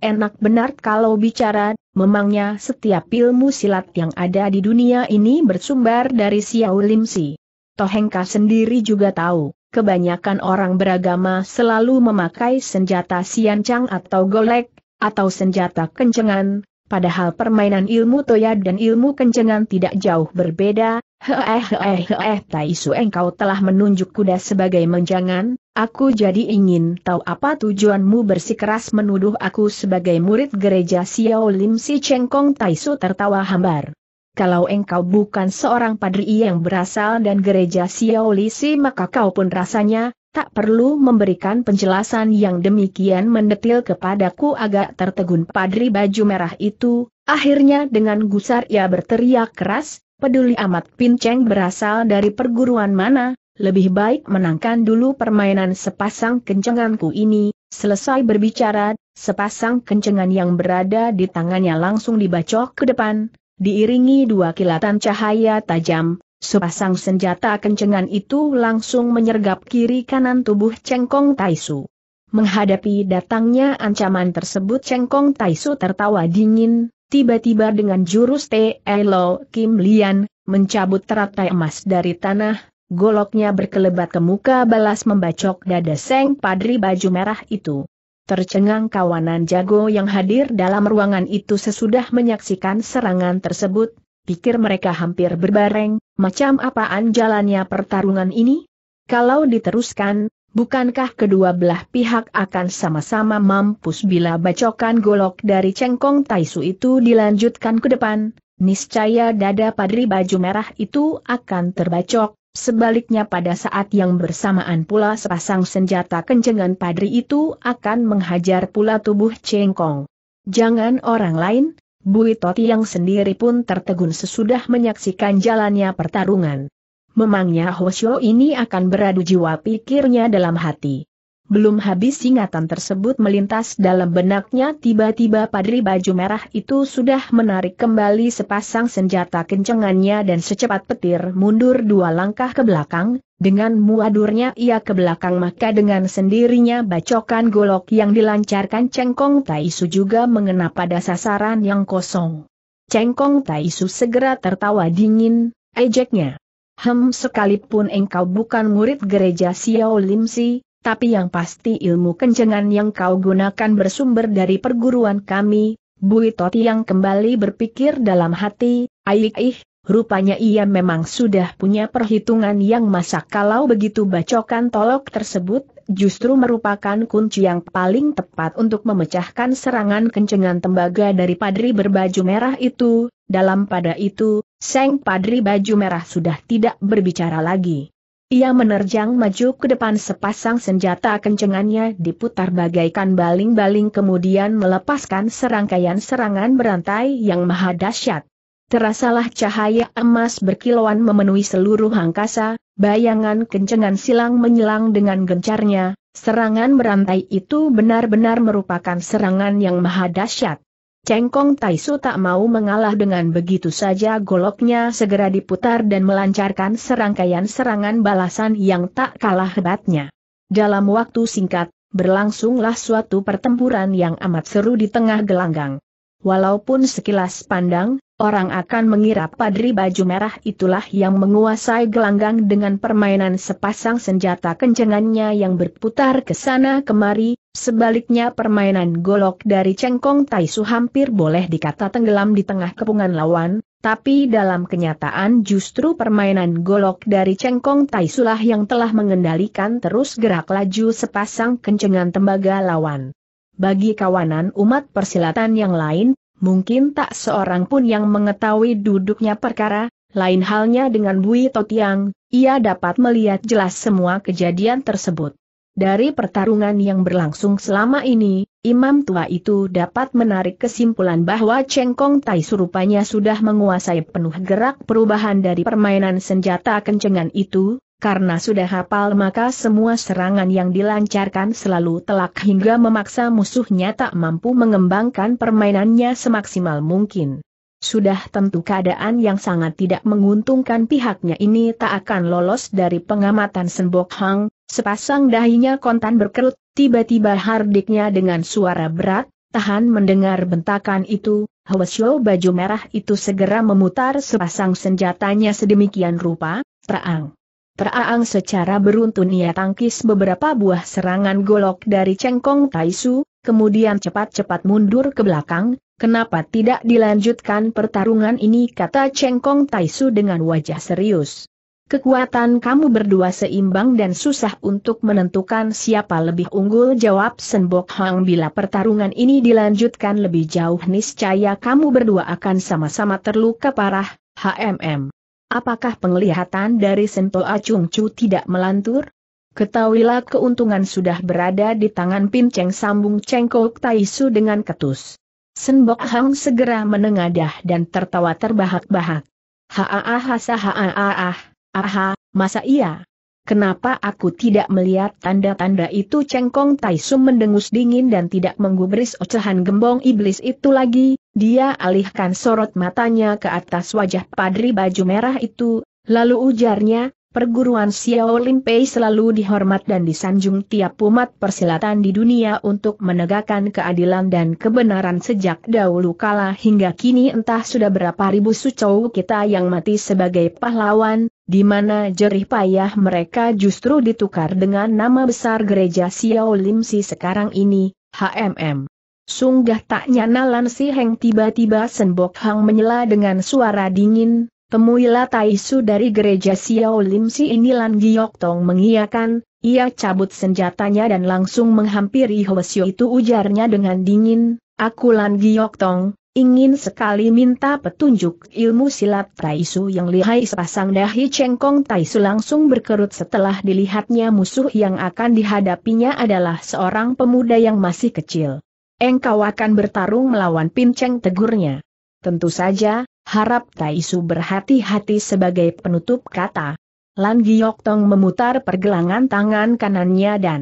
enak benar kalau bicara, memangnya setiap ilmu silat yang ada di dunia ini bersumber dari Xiao Lim Si. Tohengka sendiri juga tahu, kebanyakan orang beragama selalu memakai senjata siancang atau golek, atau senjata kencengan, padahal permainan ilmu toya dan ilmu kencengan tidak jauh berbeda, Heeh [LAUGHS] heeh heh Taisu engkau telah menunjuk kuda sebagai menjangan, aku jadi ingin tahu apa tujuanmu bersikeras menuduh aku sebagai murid gereja Xiao Lim Si Chengkong Taisu tertawa hambar. Kalau engkau bukan seorang padri yang berasal dan gereja Xiao si maka kau pun rasanya, tak perlu memberikan penjelasan yang demikian mendetil kepadaku agak tertegun padri baju merah itu, akhirnya dengan gusar ia berteriak keras, peduli amat Pinceng berasal dari perguruan mana, lebih baik menangkan dulu permainan sepasang kencenganku ini, selesai berbicara, sepasang kencengan yang berada di tangannya langsung dibacok ke depan, diiringi dua kilatan cahaya tajam, sepasang senjata kencengan itu langsung menyergap kiri kanan tubuh Cengkong Taisu. Menghadapi datangnya ancaman tersebut Cengkong Taisu tertawa dingin, Tiba-tiba dengan jurus T. Lo, Kim Lian, mencabut teratai emas dari tanah, goloknya berkelebat ke muka balas membacok dada Seng Padri baju merah itu. Tercengang kawanan jago yang hadir dalam ruangan itu sesudah menyaksikan serangan tersebut, pikir mereka hampir berbareng, macam apaan jalannya pertarungan ini? Kalau diteruskan, Bukankah kedua belah pihak akan sama-sama mampus bila bacokan golok dari cengkong Taisu itu dilanjutkan ke depan? Niscaya dada padri baju merah itu akan terbacok, sebaliknya pada saat yang bersamaan pula sepasang senjata kencengan padri itu akan menghajar pula tubuh cengkong. Jangan orang lain, Bui Toti yang sendiri pun tertegun sesudah menyaksikan jalannya pertarungan. Memangnya Hoshio ini akan beradu jiwa pikirnya dalam hati. Belum habis ingatan tersebut melintas dalam benaknya tiba-tiba padri baju merah itu sudah menarik kembali sepasang senjata kencengannya dan secepat petir mundur dua langkah ke belakang, dengan muadurnya ia ke belakang maka dengan sendirinya bacokan golok yang dilancarkan Cengkong Taisu juga mengena pada sasaran yang kosong. Cengkong Taisu segera tertawa dingin, ejeknya. Hem sekalipun engkau bukan murid gereja Xiao Lim Si, tapi yang pasti ilmu kencengan yang kau gunakan bersumber dari perguruan kami, Bui Toti yang kembali berpikir dalam hati, aik ih, rupanya ia memang sudah punya perhitungan yang masak. kalau begitu bacokan tolok tersebut justru merupakan kunci yang paling tepat untuk memecahkan serangan kencengan tembaga dari padri berbaju merah itu. Dalam pada itu, Seng Padri baju merah sudah tidak berbicara lagi. Ia menerjang maju ke depan sepasang senjata kencengannya diputar bagaikan baling-baling kemudian melepaskan serangkaian serangan berantai yang maha dahsyat. Terasalah cahaya emas berkilauan memenuhi seluruh angkasa, bayangan kencengan silang menyilang dengan gencarnya, serangan berantai itu benar-benar merupakan serangan yang maha dahsyat. Cengkong Taisu tak mau mengalah dengan begitu saja goloknya segera diputar dan melancarkan serangkaian serangan balasan yang tak kalah hebatnya. Dalam waktu singkat, berlangsunglah suatu pertempuran yang amat seru di tengah gelanggang. Walaupun sekilas pandang, orang akan mengira padri baju merah itulah yang menguasai gelanggang dengan permainan sepasang senjata kencengannya yang berputar ke sana kemari, sebaliknya permainan golok dari cengkong Taisu hampir boleh dikata tenggelam di tengah kepungan lawan, tapi dalam kenyataan justru permainan golok dari cengkong Taisulah yang telah mengendalikan terus gerak laju sepasang kencengan tembaga lawan. Bagi kawanan umat persilatan yang lain, mungkin tak seorang pun yang mengetahui duduknya perkara, lain halnya dengan Bui Totiang, ia dapat melihat jelas semua kejadian tersebut. Dari pertarungan yang berlangsung selama ini, imam tua itu dapat menarik kesimpulan bahwa Cengkong Tai surupanya sudah menguasai penuh gerak perubahan dari permainan senjata kencengan itu, karena sudah hafal maka semua serangan yang dilancarkan selalu telak hingga memaksa musuhnya tak mampu mengembangkan permainannya semaksimal mungkin. Sudah tentu keadaan yang sangat tidak menguntungkan pihaknya ini tak akan lolos dari pengamatan Senbok Hang, sepasang dahinya kontan berkerut, tiba-tiba hardiknya dengan suara berat, tahan mendengar bentakan itu, Hwasyo baju merah itu segera memutar sepasang senjatanya sedemikian rupa, terang. Teraang secara beruntun ia tangkis beberapa buah serangan golok dari cengkong Taisu, kemudian cepat-cepat mundur ke belakang, kenapa tidak dilanjutkan pertarungan ini kata cengkong Taisu dengan wajah serius. Kekuatan kamu berdua seimbang dan susah untuk menentukan siapa lebih unggul jawab Senbok Hang bila pertarungan ini dilanjutkan lebih jauh niscaya kamu berdua akan sama-sama terluka parah, HMM. Apakah penglihatan dari Sento Acung Chu tidak melantur? Ketahuilah keuntungan sudah berada di tangan Pinceng sambung cengkok Taisu dengan ketus. Senbok Hang segera menengadah dan tertawa terbahak-bahak. Haaah hasa haaah, aha, masa iya? Kenapa aku tidak melihat tanda-tanda itu cengkong Taisum mendengus dingin dan tidak menggubris ocehan gembong iblis itu lagi, dia alihkan sorot matanya ke atas wajah padri baju merah itu, lalu ujarnya, Perguruan Xiao Limpei selalu dihormat dan disanjung tiap umat persilatan di dunia untuk menegakkan keadilan dan kebenaran sejak dahulu kala hingga kini entah sudah berapa ribu sucau kita yang mati sebagai pahlawan, di mana jerih payah mereka justru ditukar dengan nama besar gereja Xiao Si sekarang ini, HMM. Sunggah tak nyana Lan Si Heng tiba-tiba Senbok Hang menyela dengan suara dingin, Temuilah Taisu dari gereja Xiao Lim Si ini Lan Giok Tong mengiyakan, ia cabut senjatanya dan langsung menghampiri Hwasyo itu ujarnya dengan dingin, aku Lan Giok Tong, ingin sekali minta petunjuk ilmu silat Taisu yang lihai sepasang dahi cengkong Taisu langsung berkerut setelah dilihatnya musuh yang akan dihadapinya adalah seorang pemuda yang masih kecil. Engkau akan bertarung melawan pincang tegurnya. Tentu saja, Harap Taisu berhati-hati sebagai penutup kata. Lan Giok Tong memutar pergelangan tangan kanannya dan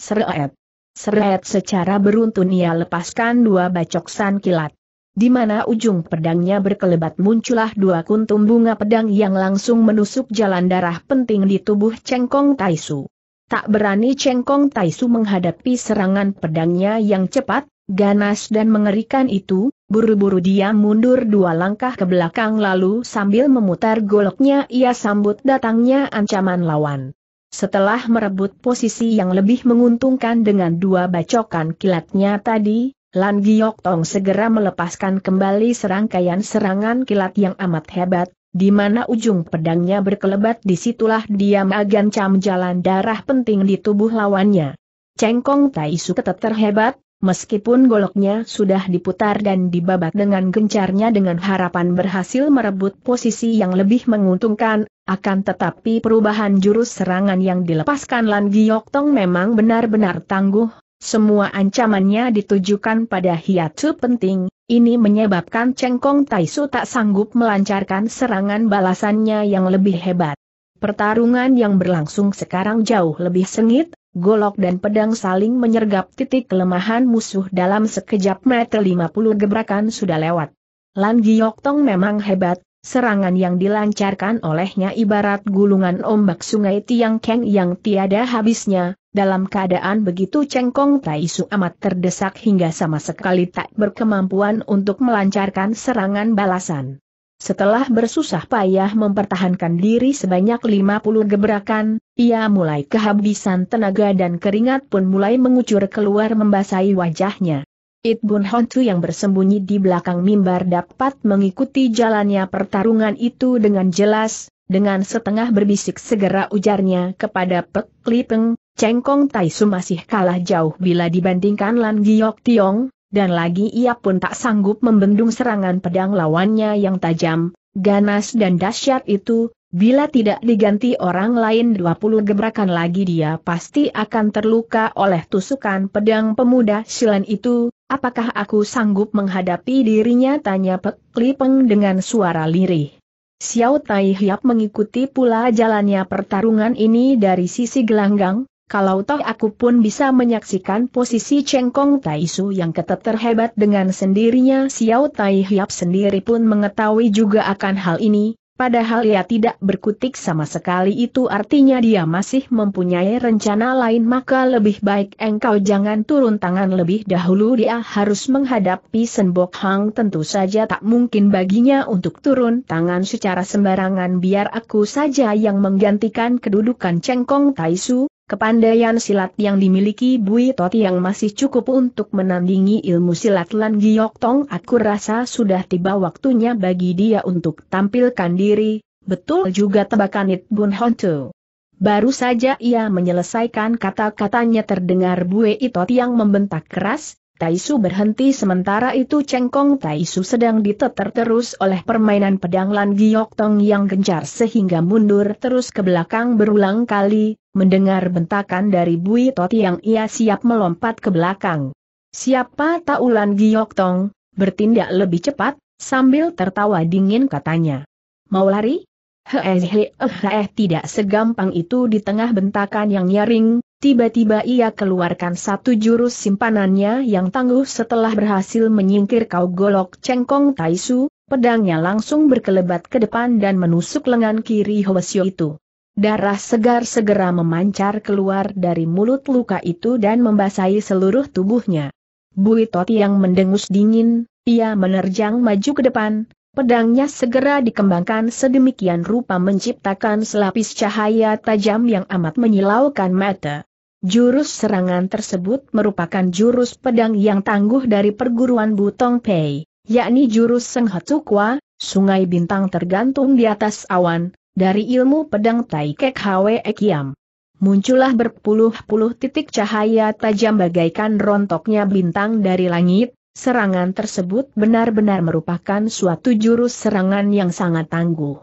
seret. Seret secara beruntun ia lepaskan dua bacok san kilat. Di mana ujung pedangnya berkelebat muncullah dua kuntum bunga pedang yang langsung menusuk jalan darah penting di tubuh Cengkong Taisu. Tak berani Cengkong Taisu menghadapi serangan pedangnya yang cepat, ganas dan mengerikan itu, Buru-buru dia mundur dua langkah ke belakang lalu sambil memutar goloknya ia sambut datangnya ancaman lawan. Setelah merebut posisi yang lebih menguntungkan dengan dua bacokan kilatnya tadi, Lan Giok Tong segera melepaskan kembali serangkaian serangan kilat yang amat hebat, di mana ujung pedangnya berkelebat disitulah dia mengancam jalan darah penting di tubuh lawannya. Cengkong Tai Su tetap terhebat, Meskipun goloknya sudah diputar dan dibabat dengan gencarnya dengan harapan berhasil merebut posisi yang lebih menguntungkan, akan tetapi perubahan jurus serangan yang dilepaskan Lan Giok Tong memang benar-benar tangguh, semua ancamannya ditujukan pada su penting, ini menyebabkan Cengkong Taisu tak sanggup melancarkan serangan balasannya yang lebih hebat. Pertarungan yang berlangsung sekarang jauh lebih sengit, golok dan pedang saling menyergap titik kelemahan musuh dalam sekejap meter 50 gebrakan sudah lewat. Lan Giok Tong memang hebat, serangan yang dilancarkan olehnya ibarat gulungan ombak sungai Tiang Keng yang tiada habisnya, dalam keadaan begitu cengkong Tai Su amat terdesak hingga sama sekali tak berkemampuan untuk melancarkan serangan balasan. Setelah bersusah payah mempertahankan diri sebanyak 50 gebrakan, ia mulai kehabisan tenaga dan keringat pun mulai mengucur keluar membasahi wajahnya. It Bun Hontu yang bersembunyi di belakang mimbar dapat mengikuti jalannya pertarungan itu dengan jelas, dengan setengah berbisik segera ujarnya kepada Pek Lipeng, Cengkong Tai Su masih kalah jauh bila dibandingkan Lan Giok Tiong, dan lagi ia pun tak sanggup membendung serangan pedang lawannya yang tajam, ganas dan dahsyat itu, bila tidak diganti orang lain 20 gebrakan lagi dia pasti akan terluka oleh tusukan pedang pemuda silan itu, apakah aku sanggup menghadapi dirinya tanya Pek Lipeng dengan suara lirih. Xiao Tai Hiap mengikuti pula jalannya pertarungan ini dari sisi gelanggang, kalau toh aku pun bisa menyaksikan posisi Cengkong Taisu yang ketat terhebat dengan sendirinya Xiao Tai Hiap sendiri pun mengetahui juga akan hal ini, padahal ia tidak berkutik sama sekali itu artinya dia masih mempunyai rencana lain maka lebih baik engkau jangan turun tangan lebih dahulu dia harus menghadapi Senbok Hang tentu saja tak mungkin baginya untuk turun tangan secara sembarangan biar aku saja yang menggantikan kedudukan Cengkong Taisu, Kepandaian silat yang dimiliki Bui Toti yang masih cukup untuk menandingi ilmu silat Lan Giok Tong aku rasa sudah tiba waktunya bagi dia untuk tampilkan diri, betul juga tebakan It Bun Hontu. Baru saja ia menyelesaikan kata-katanya terdengar Bui Toti yang membentak keras, Taisu berhenti sementara itu cengkong Taisu sedang diteter terus oleh permainan pedang Lan Giok Tong yang gencar sehingga mundur terus ke belakang berulang kali, mendengar bentakan dari Bui Tot yang ia siap melompat ke belakang. Siapa tahu Lan Giok Tong, bertindak lebih cepat, sambil tertawa dingin katanya. Mau lari? Heh, [LAUGHS] eh, eh, tidak segampang itu di tengah bentakan yang nyaring, tiba-tiba ia keluarkan satu jurus simpanannya yang tangguh setelah berhasil menyingkir kau golok cengkong Taisu, pedangnya langsung berkelebat ke depan dan menusuk lengan kiri Hwasyo itu. Darah segar segera memancar keluar dari mulut luka itu dan membasahi seluruh tubuhnya. Bui Toti yang mendengus dingin, ia menerjang maju ke depan, Pedangnya segera dikembangkan sedemikian rupa menciptakan selapis cahaya tajam yang amat menyilaukan mata. Jurus serangan tersebut merupakan jurus pedang yang tangguh dari perguruan Butong Pei, yakni jurus Seng Hatsukwa, sungai bintang tergantung di atas awan, dari ilmu pedang Tai Kek Hwe Ekiam. Muncullah berpuluh-puluh titik cahaya tajam bagaikan rontoknya bintang dari langit, Serangan tersebut benar-benar merupakan suatu jurus serangan yang sangat tangguh.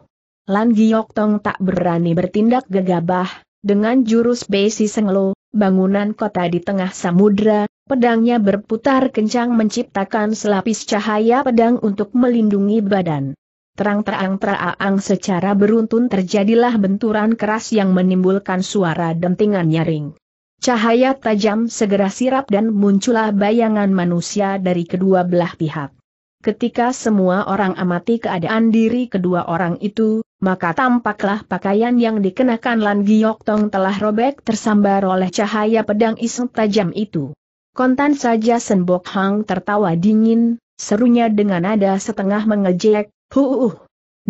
Lan Giok Tong tak berani bertindak gegabah, dengan jurus Besi Senglo, bangunan kota di tengah samudra, pedangnya berputar kencang menciptakan selapis cahaya pedang untuk melindungi badan. Terang-terang teraang secara beruntun terjadilah benturan keras yang menimbulkan suara dentingan nyaring. Cahaya tajam segera sirap dan muncullah bayangan manusia dari kedua belah pihak. Ketika semua orang amati keadaan diri kedua orang itu, maka tampaklah pakaian yang dikenakan Lan Giok Tong telah robek tersambar oleh cahaya pedang iseng tajam itu. Kontan saja Senbok Hang tertawa dingin, serunya dengan nada setengah mengejek, huuh.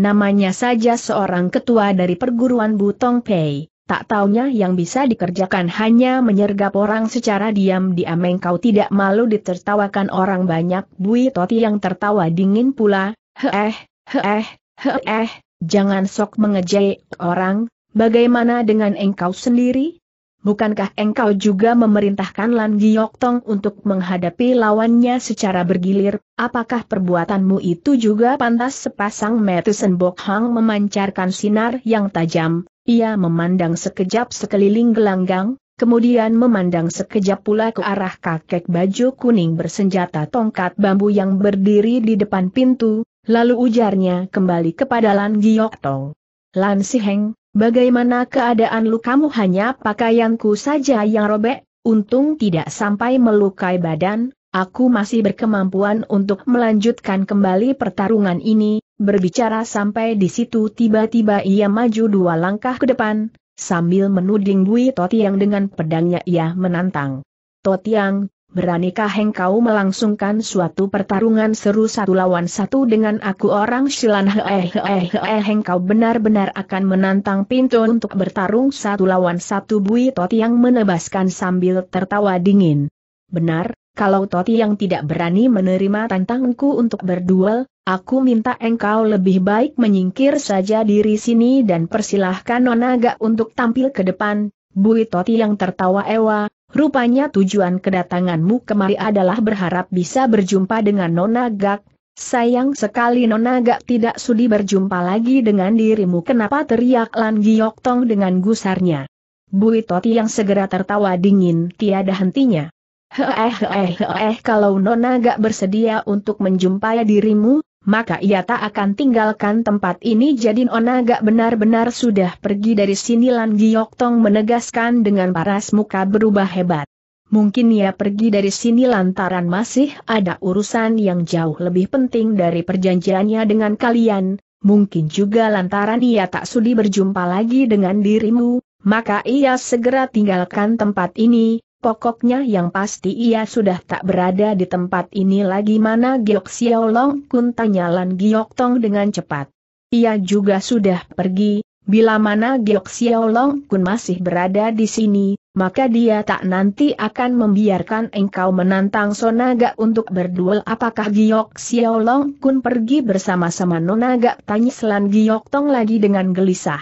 Namanya saja seorang ketua dari perguruan Butong Pei. Tak taunya yang bisa dikerjakan hanya menyergap orang secara diam-diam engkau tidak malu ditertawakan orang banyak Bui Toti yang tertawa dingin pula, heeh, heeh, heeh, jangan sok mengejek orang, bagaimana dengan engkau sendiri? Bukankah engkau juga memerintahkan Lan Giok Tong untuk menghadapi lawannya secara bergilir, apakah perbuatanmu itu juga pantas sepasang Metusen Bok Hang memancarkan sinar yang tajam, ia memandang sekejap sekeliling gelanggang, kemudian memandang sekejap pula ke arah kakek baju kuning bersenjata tongkat bambu yang berdiri di depan pintu, lalu ujarnya kembali kepada Lan Giok Tong. Lan Siheng, bagaimana keadaan lu kamu hanya pakaianku saja yang robek, untung tidak sampai melukai badan, aku masih berkemampuan untuk melanjutkan kembali pertarungan ini, Berbicara sampai di situ tiba-tiba ia maju dua langkah ke depan, sambil menuding Toti Totiang dengan pedangnya ia menantang. Totiang, beranikah engkau melangsungkan suatu pertarungan seru satu lawan satu dengan aku orang silan Hehehehe engkau benar-benar akan menantang pintu untuk bertarung satu lawan satu Toti Totiang menebaskan sambil tertawa dingin. Benar, kalau Toti yang tidak berani menerima tantanganku untuk berduel, Aku minta engkau lebih baik menyingkir saja diri sini dan persilahkan Nonaga untuk tampil ke depan, Bui Toti yang tertawa ewa, rupanya tujuan kedatanganmu kemari adalah berharap bisa berjumpa dengan Nonaga. Sayang sekali Nonaga tidak sudi berjumpa lagi dengan dirimu kenapa teriak Lan Giok Tong dengan gusarnya. Bui Toti yang segera tertawa dingin tiada hentinya. Heeh heeh heeh kalau Nona bersedia untuk menjumpai dirimu, maka ia tak akan tinggalkan tempat ini jadi Nona gak benar-benar sudah pergi dari sini Lan Giok Tong menegaskan dengan paras muka berubah hebat. Mungkin ia pergi dari sini lantaran masih ada urusan yang jauh lebih penting dari perjanjiannya dengan kalian, mungkin juga lantaran ia tak sudi berjumpa lagi dengan dirimu, maka ia segera tinggalkan tempat ini, Pokoknya yang pasti ia sudah tak berada di tempat ini lagi mana Giok Xiaolong Kun tanya Lan Giok Tong dengan cepat. Ia juga sudah pergi, bila mana Giok Xiaolong Kun masih berada di sini, maka dia tak nanti akan membiarkan engkau menantang Sonaga untuk berduel. Apakah Giok Xiaolong Kun pergi bersama-sama Nonaga? Tanya Lan Giok Tong lagi dengan gelisah.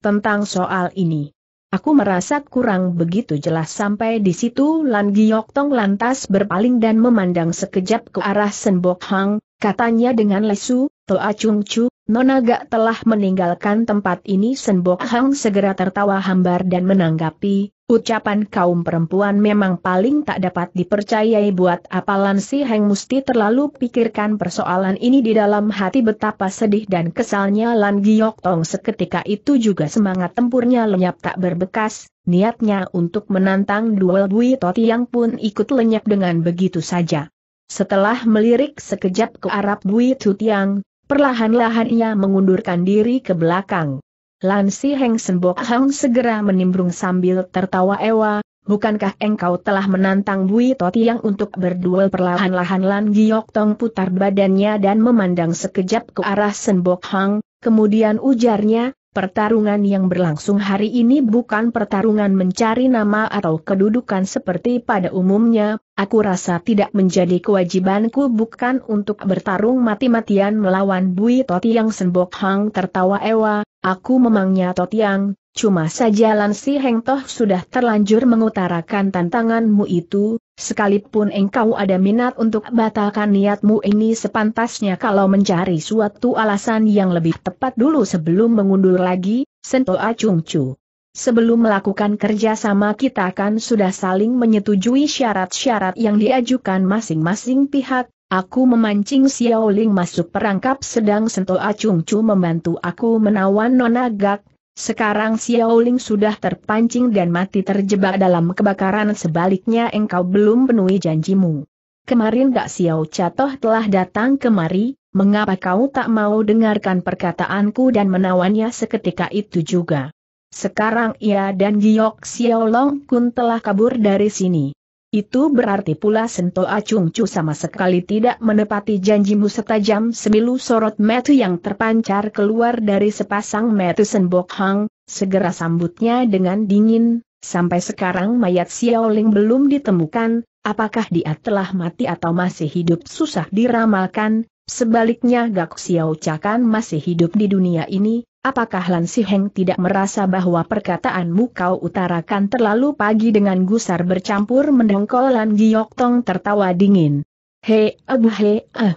Tentang soal ini. Aku merasa kurang begitu jelas sampai di situ Lan Giok Tong lantas berpaling dan memandang sekejap ke arah Senbok Hang, katanya dengan lesu, Toa Chung Chu, Nona Gak telah meninggalkan tempat ini Senbok Hang segera tertawa hambar dan menanggapi, Ucapan kaum perempuan memang paling tak dapat dipercayai buat apalan si Heng Musti terlalu pikirkan persoalan ini di dalam hati betapa sedih dan kesalnya Lan Giok Tong seketika itu juga semangat tempurnya lenyap tak berbekas, niatnya untuk menantang duel Bui Toti yang pun ikut lenyap dengan begitu saja. Setelah melirik sekejap ke arah Bui Tutiang, perlahan-lahan ia mengundurkan diri ke belakang. Lansi Heng Senbok Hang segera menimbrung sambil tertawa ewa, bukankah engkau telah menantang Bui Toti yang untuk berduel perlahan-lahan Lan Giok Tong putar badannya dan memandang sekejap ke arah Senbok Hang, kemudian ujarnya, Pertarungan yang berlangsung hari ini bukan pertarungan mencari nama atau kedudukan seperti pada umumnya, aku rasa tidak menjadi kewajibanku bukan untuk bertarung mati-matian melawan Bui Totiang Senbok Hang tertawa ewa, aku memangnya Totiang, cuma saja Lansi Si Heng Toh sudah terlanjur mengutarakan tantanganmu itu, Sekalipun engkau ada minat untuk batalkan niatmu ini sepantasnya kalau mencari suatu alasan yang lebih tepat dulu sebelum mengundur lagi, sentuh acung cu. Sebelum melakukan kerjasama kita kan sudah saling menyetujui syarat-syarat yang diajukan masing-masing pihak, aku memancing Xiao Ling masuk perangkap sedang sentuh acung cu membantu aku menawan nona sekarang Ling sudah terpancing dan mati terjebak dalam kebakaran sebaliknya engkau belum penuhi janjimu. Kemarin kak Xiao Catoh telah datang kemari, mengapa kau tak mau dengarkan perkataanku dan menawannya seketika itu juga. Sekarang ia ya, dan Giok Long Kun telah kabur dari sini. Itu berarti pula Sento Acung Cu sama sekali tidak menepati janjimu setajam semilu sorot metu yang terpancar keluar dari sepasang metu Senbok Hang, segera sambutnya dengan dingin, sampai sekarang mayat Xiaoling belum ditemukan, apakah dia telah mati atau masih hidup susah diramalkan, sebaliknya Gak Xiao Cakan masih hidup di dunia ini, apakah Lan Si Heng tidak merasa bahwa perkataanmu kau utarakan terlalu pagi dengan gusar bercampur mendongkol Lan Giok Tong tertawa dingin. He, abu eh, he, eh.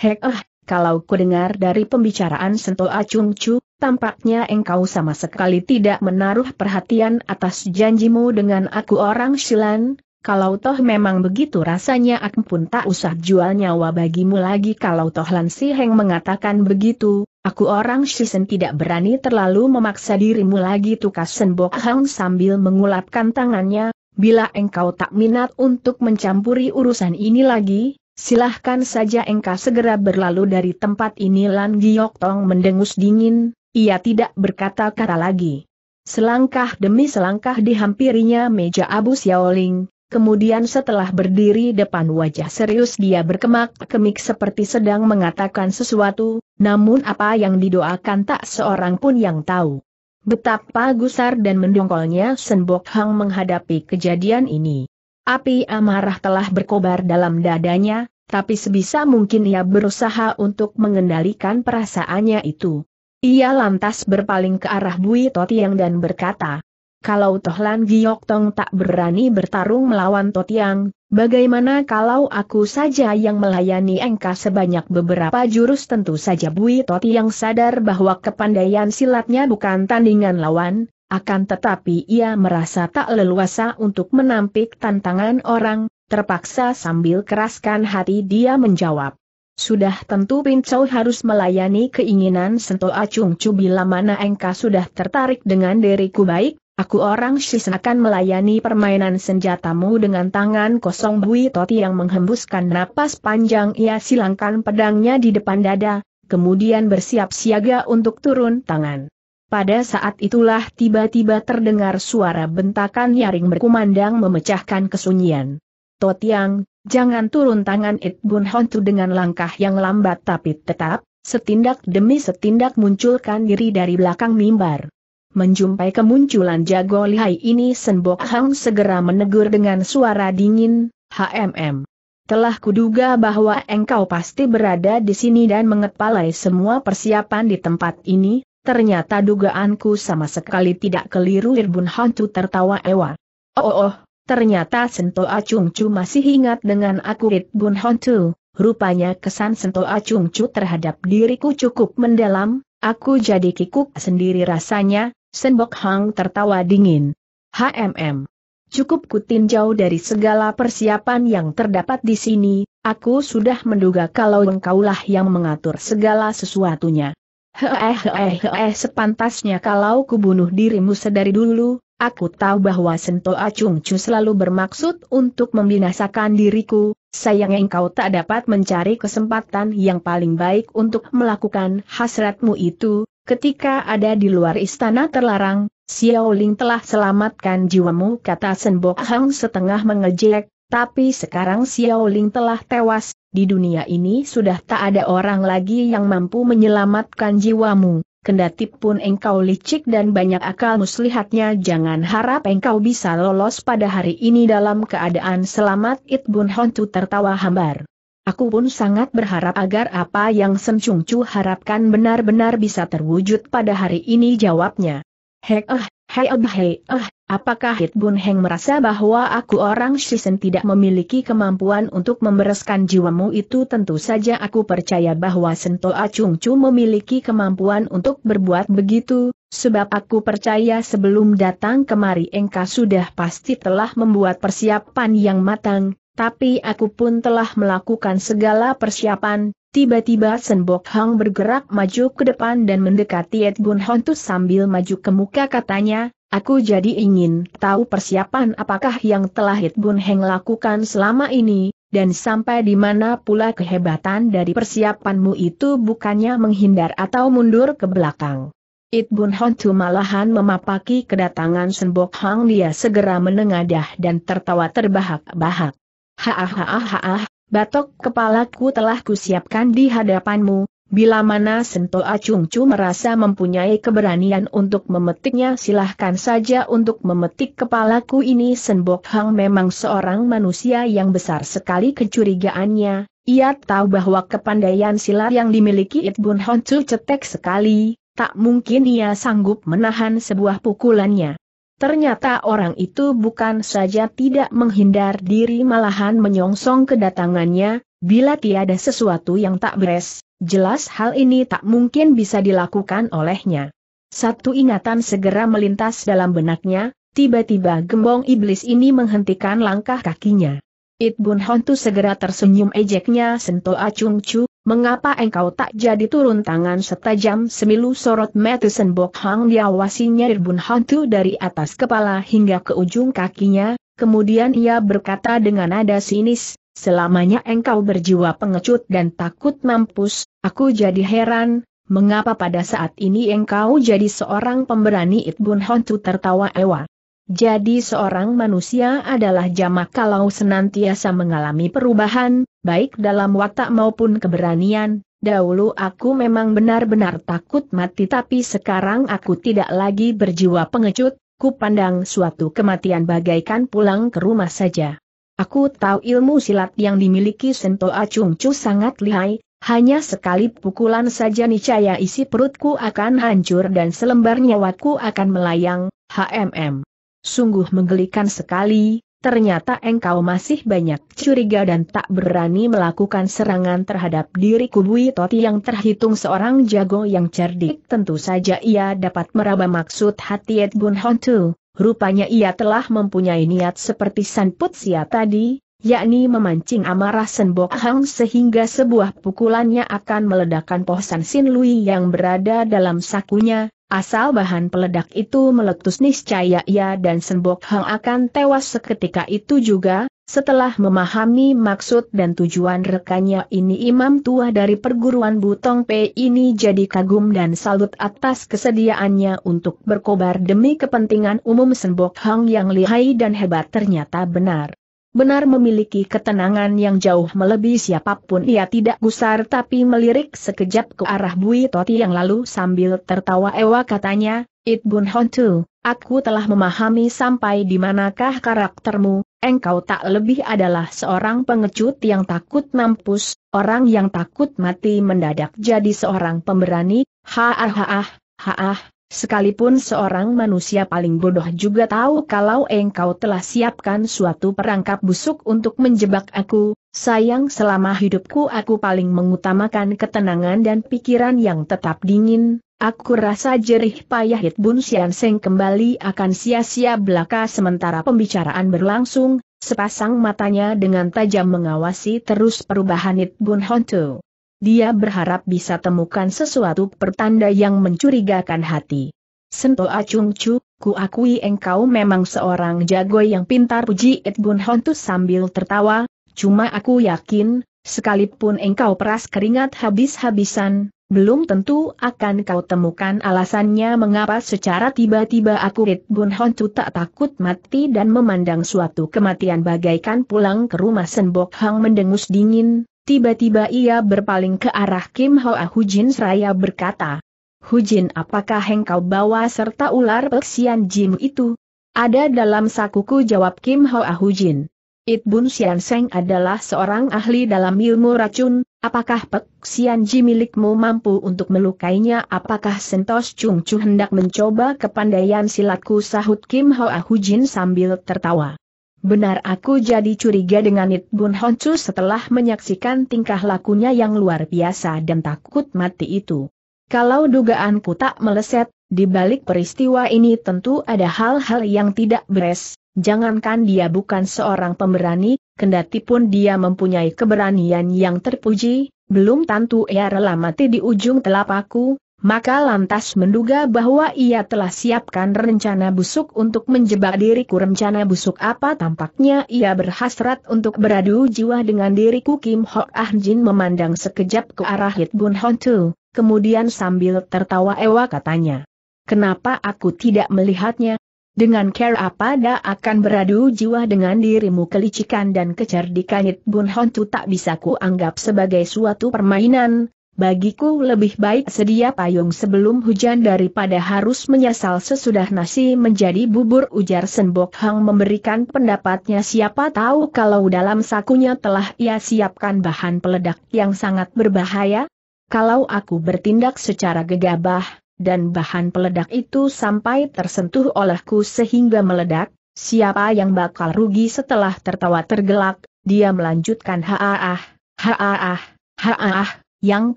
He, eh, kalau ku dengar dari pembicaraan Sento Acung Chu, tampaknya engkau sama sekali tidak menaruh perhatian atas janjimu dengan aku orang Shilan, kalau toh memang begitu rasanya aku pun tak usah jual nyawa bagimu lagi kalau toh Lan Si Heng mengatakan begitu, Aku orang Shisen tidak berani terlalu memaksa dirimu lagi tukas Senbok Hang sambil mengulapkan tangannya, bila engkau tak minat untuk mencampuri urusan ini lagi, silahkan saja engkau segera berlalu dari tempat ini Lan Giok Tong mendengus dingin, ia tidak berkata-kata lagi. Selangkah demi selangkah dihampirinya meja Abu Xiaoling, Kemudian setelah berdiri depan wajah serius dia berkemak-kemik seperti sedang mengatakan sesuatu, namun apa yang didoakan tak seorang pun yang tahu. Betapa gusar dan mendongkolnya Senbok Hang menghadapi kejadian ini. Api amarah telah berkobar dalam dadanya, tapi sebisa mungkin ia berusaha untuk mengendalikan perasaannya itu. Ia lantas berpaling ke arah Bui Totiang dan berkata, kalau Tohlan Giok Tong tak berani bertarung melawan Totiang, bagaimana kalau aku saja yang melayani engka sebanyak beberapa jurus tentu saja Bui Totiang sadar bahwa kepandaian silatnya bukan tandingan lawan, akan tetapi ia merasa tak leluasa untuk menampik tantangan orang, terpaksa sambil keraskan hati dia menjawab. Sudah tentu Pincau harus melayani keinginan Sento Acung Cubila mana engka sudah tertarik dengan diriku baik, Aku orang Shis akan melayani permainan senjatamu dengan tangan kosong Bui Toti yang menghembuskan napas panjang ia silangkan pedangnya di depan dada, kemudian bersiap siaga untuk turun tangan. Pada saat itulah tiba-tiba terdengar suara bentakan nyaring berkumandang memecahkan kesunyian. Totiang, jangan turun tangan It Bun Hontu dengan langkah yang lambat tapi tetap, setindak demi setindak munculkan diri dari belakang mimbar. Menjumpai kemunculan jago lihai ini Senbok Hang segera menegur dengan suara dingin, HMM. Telah kuduga bahwa engkau pasti berada di sini dan mengepalai semua persiapan di tempat ini, ternyata dugaanku sama sekali tidak keliru Irbun Hantu tertawa ewa. Oh oh, oh ternyata Sento acung Acungcu masih ingat dengan aku Irbun Hantu, rupanya kesan Sento acung Acungcu terhadap diriku cukup mendalam, Aku jadi kikuk sendiri rasanya, Senbok Hang tertawa dingin. HMM. Cukup kutinjau dari segala persiapan yang terdapat di sini, aku sudah menduga kalau engkaulah yang mengatur segala sesuatunya. Heeh eh, eh, sepantasnya kalau kubunuh dirimu sedari dulu, aku tahu bahwa Sento Acung Chu selalu bermaksud untuk membinasakan diriku, Sayang engkau tak dapat mencari kesempatan yang paling baik untuk melakukan hasratmu itu, Ketika ada di luar istana terlarang, Xiao Ling telah selamatkan jiwamu kata Senbok Hang setengah mengejek, tapi sekarang Xiao Ling telah tewas, di dunia ini sudah tak ada orang lagi yang mampu menyelamatkan jiwamu. kendatip pun engkau licik dan banyak akal muslihatnya jangan harap engkau bisa lolos pada hari ini dalam keadaan selamat It Bun Hontu tertawa hambar. Aku pun sangat berharap agar apa yang Sen Chung Chu harapkan benar-benar bisa terwujud pada hari ini jawabnya. Hek eh, hei eh, hei eh, apakah Hit Bun Heng merasa bahwa aku orang Shisen tidak memiliki kemampuan untuk membereskan jiwamu itu tentu saja aku percaya bahwa Toa Chung Chu memiliki kemampuan untuk berbuat begitu, sebab aku percaya sebelum datang kemari Engka sudah pasti telah membuat persiapan yang matang, tapi aku pun telah melakukan segala persiapan, tiba-tiba Senbok Hang bergerak maju ke depan dan mendekati Ed Bun Hontus sambil maju ke muka katanya, Aku jadi ingin tahu persiapan apakah yang telah Ed Bun Heng lakukan selama ini, dan sampai di mana pula kehebatan dari persiapanmu itu bukannya menghindar atau mundur ke belakang. It Bun Hontu malahan memapaki kedatangan Senbok Hang dia segera menengadah dan tertawa terbahak-bahak. Haah batok kepalaku telah kusiapkan di hadapanmu, bila mana Sento Acungcu merasa mempunyai keberanian untuk memetiknya silahkan saja untuk memetik kepalaku ini Senbok Hang memang seorang manusia yang besar sekali kecurigaannya, ia tahu bahwa kepandaian silat yang dimiliki Itbun Honcu cetek sekali, tak mungkin ia sanggup menahan sebuah pukulannya. Ternyata orang itu bukan saja tidak menghindar diri malahan menyongsong kedatangannya, bila tiada sesuatu yang tak beres, jelas hal ini tak mungkin bisa dilakukan olehnya. Satu ingatan segera melintas dalam benaknya, tiba-tiba gembong iblis ini menghentikan langkah kakinya. It Hontu segera tersenyum ejeknya sentuh Acung Chu, Mengapa engkau tak jadi turun tangan setajam semilu sorot Matheson? Bok Hang diawasi hantu dari atas kepala hingga ke ujung kakinya, kemudian ia berkata dengan nada sinis, selamanya engkau berjiwa pengecut dan takut mampus, aku jadi heran, mengapa pada saat ini engkau jadi seorang pemberani It hantu tertawa ewa. Jadi seorang manusia adalah jamak kalau senantiasa mengalami perubahan, baik dalam watak maupun keberanian, dahulu aku memang benar-benar takut mati tapi sekarang aku tidak lagi berjiwa pengecut, ku pandang suatu kematian bagaikan pulang ke rumah saja. Aku tahu ilmu silat yang dimiliki Sento Acung Chu sangat lihai, hanya sekali pukulan saja niscaya isi perutku akan hancur dan selembar nyawaku akan melayang, HMM. Sungguh menggelikan sekali, ternyata engkau masih banyak curiga dan tak berani melakukan serangan terhadap diriku Bui Toti yang terhitung seorang jago yang cerdik. Tentu saja ia dapat meraba maksud hati Ed Bun Hontu. Rupanya ia telah mempunyai niat seperti Sanput Sia tadi, yakni memancing amarah Senbok Hang sehingga sebuah pukulannya akan meledakkan pohsan Sin Lui yang berada dalam sakunya, Asal bahan peledak itu meletus niscaya ia dan Sembok Hang akan tewas seketika itu juga, setelah memahami maksud dan tujuan rekannya ini imam tua dari perguruan Butong P ini jadi kagum dan salut atas kesediaannya untuk berkobar demi kepentingan umum Sembok Hang yang lihai dan hebat ternyata benar benar memiliki ketenangan yang jauh melebihi siapapun ia tidak gusar tapi melirik sekejap ke arah Bui Toti yang lalu sambil tertawa ewa katanya, It Bun Hontu, aku telah memahami sampai di manakah karaktermu, engkau tak lebih adalah seorang pengecut yang takut mampus, orang yang takut mati mendadak jadi seorang pemberani, ha ah ha ah, ha ah, Sekalipun seorang manusia paling bodoh juga tahu kalau engkau telah siapkan suatu perangkap busuk untuk menjebak aku, sayang selama hidupku aku paling mengutamakan ketenangan dan pikiran yang tetap dingin, aku rasa jerih payah Hitbun Sian Seng kembali akan sia-sia belaka sementara pembicaraan berlangsung, sepasang matanya dengan tajam mengawasi terus perubahan Hitbun Hontu. Dia berharap bisa temukan sesuatu pertanda yang mencurigakan hati. Sento Acung Chu, ku akui engkau memang seorang jago yang pintar puji It Bun Hontus sambil tertawa, cuma aku yakin, sekalipun engkau peras keringat habis-habisan, belum tentu akan kau temukan alasannya mengapa secara tiba-tiba aku Rit Bun tak takut mati dan memandang suatu kematian bagaikan pulang ke rumah Senbok Hang mendengus dingin, Tiba-tiba ia berpaling ke arah Kim Hoa Hujin seraya berkata, Hujin apakah engkau bawa serta ular peksian Jim itu? Ada dalam sakuku jawab Kim Hoa Hujin. It Bun Sian Seng adalah seorang ahli dalam ilmu racun, apakah Pek Sian Ji milikmu mampu untuk melukainya apakah Sentos Chung Chu hendak mencoba kepandaian silatku sahut Kim Hoa Hujin sambil tertawa. Benar aku jadi curiga dengan It Bun Honcu setelah menyaksikan tingkah lakunya yang luar biasa dan takut mati itu. Kalau dugaanku tak meleset, di balik peristiwa ini tentu ada hal-hal yang tidak beres, jangankan dia bukan seorang pemberani, kendati pun dia mempunyai keberanian yang terpuji, belum tentu ia rela mati di ujung telapakku maka lantas menduga bahwa ia telah siapkan rencana busuk untuk menjebak diriku rencana busuk apa tampaknya ia berhasrat untuk beradu jiwa dengan diriku Kim Ho Ah Jin memandang sekejap ke arah Hit Bun Hon Tu, kemudian sambil tertawa ewa katanya. Kenapa aku tidak melihatnya? Dengan care apa dah akan beradu jiwa dengan dirimu kelicikan dan kecerdikan Hit Bun Hon Tu tak bisa kuanggap sebagai suatu permainan, Bagiku lebih baik sedia payung sebelum hujan daripada harus menyesal sesudah nasi menjadi bubur ujar Senbok Hang memberikan pendapatnya siapa tahu kalau dalam sakunya telah ia siapkan bahan peledak yang sangat berbahaya. Kalau aku bertindak secara gegabah, dan bahan peledak itu sampai tersentuh olehku sehingga meledak, siapa yang bakal rugi setelah tertawa tergelak, dia melanjutkan haaah, haaah, haaah yang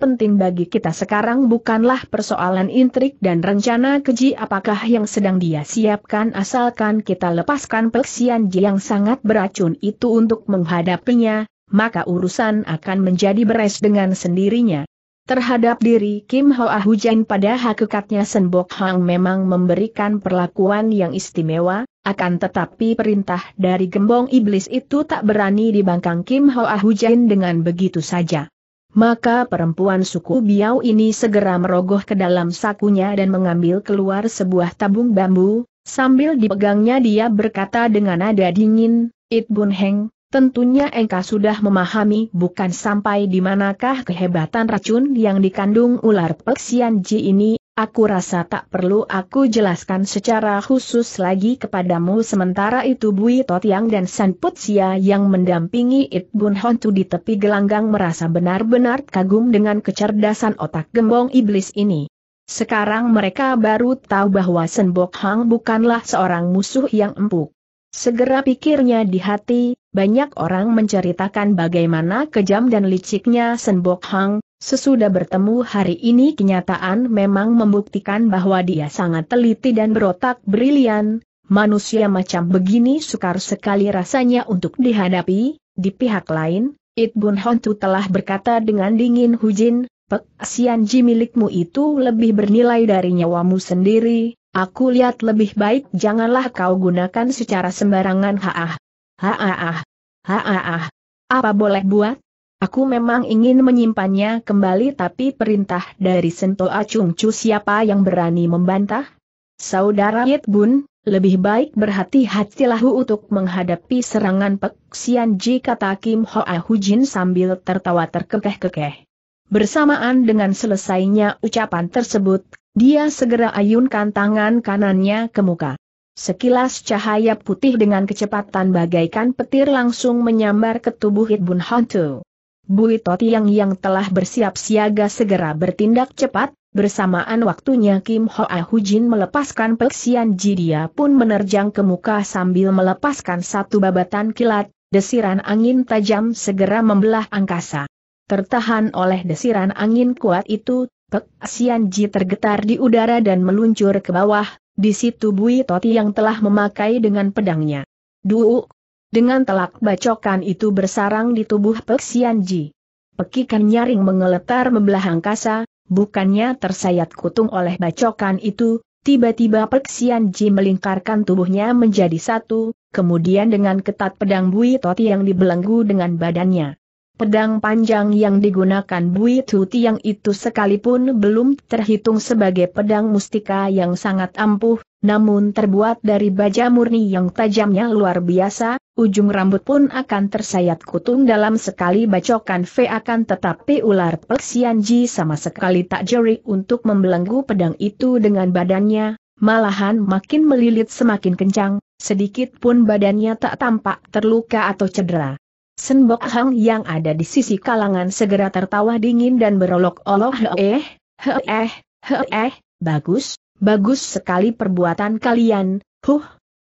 penting bagi kita sekarang bukanlah persoalan intrik dan rencana keji apakah yang sedang dia siapkan asalkan kita lepaskan peksian yang sangat beracun itu untuk menghadapinya, maka urusan akan menjadi beres dengan sendirinya. Terhadap diri Kim Hoa Hujan pada hakikatnya Senbok Hang memang memberikan perlakuan yang istimewa, akan tetapi perintah dari gembong iblis itu tak berani dibangkang Kim Hoa Hujan dengan begitu saja. Maka perempuan suku Biau ini segera merogoh ke dalam sakunya dan mengambil keluar sebuah tabung bambu, sambil dipegangnya dia berkata dengan nada dingin, It Bun Heng, tentunya engkau sudah memahami bukan sampai di manakah kehebatan racun yang dikandung ular peksian Ji ini, Aku rasa tak perlu aku jelaskan secara khusus lagi kepadamu sementara itu Bui Totiang dan San Putsia yang mendampingi It Bun Hontu di tepi gelanggang merasa benar-benar kagum dengan kecerdasan otak gembong iblis ini. Sekarang mereka baru tahu bahwa Senbok Hang bukanlah seorang musuh yang empuk. Segera pikirnya di hati, banyak orang menceritakan bagaimana kejam dan liciknya Senbok Hang, Sesudah bertemu hari ini kenyataan memang membuktikan bahwa dia sangat teliti dan berotak brilian, manusia macam begini sukar sekali rasanya untuk dihadapi, di pihak lain, It Bun Hontu telah berkata dengan dingin Hujin, Pek Sianji milikmu itu lebih bernilai dari nyawamu sendiri, aku lihat lebih baik janganlah kau gunakan secara sembarangan haah. Haah. Haah. Apa boleh buat? Aku memang ingin menyimpannya kembali tapi perintah dari Sento Acung Cu siapa yang berani membantah? Saudara Yit Bun, lebih baik berhati-hatilah untuk menghadapi serangan peksian jika Ji kata Kim Hoa Hujin sambil tertawa terkekeh-kekeh. Bersamaan dengan selesainya ucapan tersebut, dia segera ayunkan tangan kanannya ke muka. Sekilas cahaya putih dengan kecepatan bagaikan petir langsung menyambar ke tubuh Hit Bun Hantu. Bui Toti yang yang telah bersiap siaga segera bertindak cepat, bersamaan waktunya Kim Ho Jin melepaskan peksian Jiria pun menerjang ke muka sambil melepaskan satu babatan kilat, desiran angin tajam segera membelah angkasa. Tertahan oleh desiran angin kuat itu, peksian Ji tergetar di udara dan meluncur ke bawah, di situ Bui Toti yang telah memakai dengan pedangnya. Duuk, dengan telak bacokan itu bersarang di tubuh Peksian Ji. Pekikan nyaring mengeletar membelah angkasa, bukannya tersayat kutung oleh bacokan itu, tiba-tiba Peksian Ji melingkarkan tubuhnya menjadi satu, kemudian dengan ketat pedang Bui Toti yang dibelenggu dengan badannya. Pedang panjang yang digunakan Bui Toti yang itu sekalipun belum terhitung sebagai pedang mustika yang sangat ampuh, namun terbuat dari baja murni yang tajamnya luar biasa, ujung rambut pun akan tersayat kutung dalam sekali bacokan V akan tetapi ular Ji sama sekali tak jeri untuk membelenggu pedang itu dengan badannya, malahan makin melilit semakin kencang, sedikit pun badannya tak tampak terluka atau cedera. Senbok Hang yang ada di sisi kalangan segera tertawa dingin dan berolok-olok He eh, he eh, he eh, bagus, bagus sekali perbuatan kalian, huh,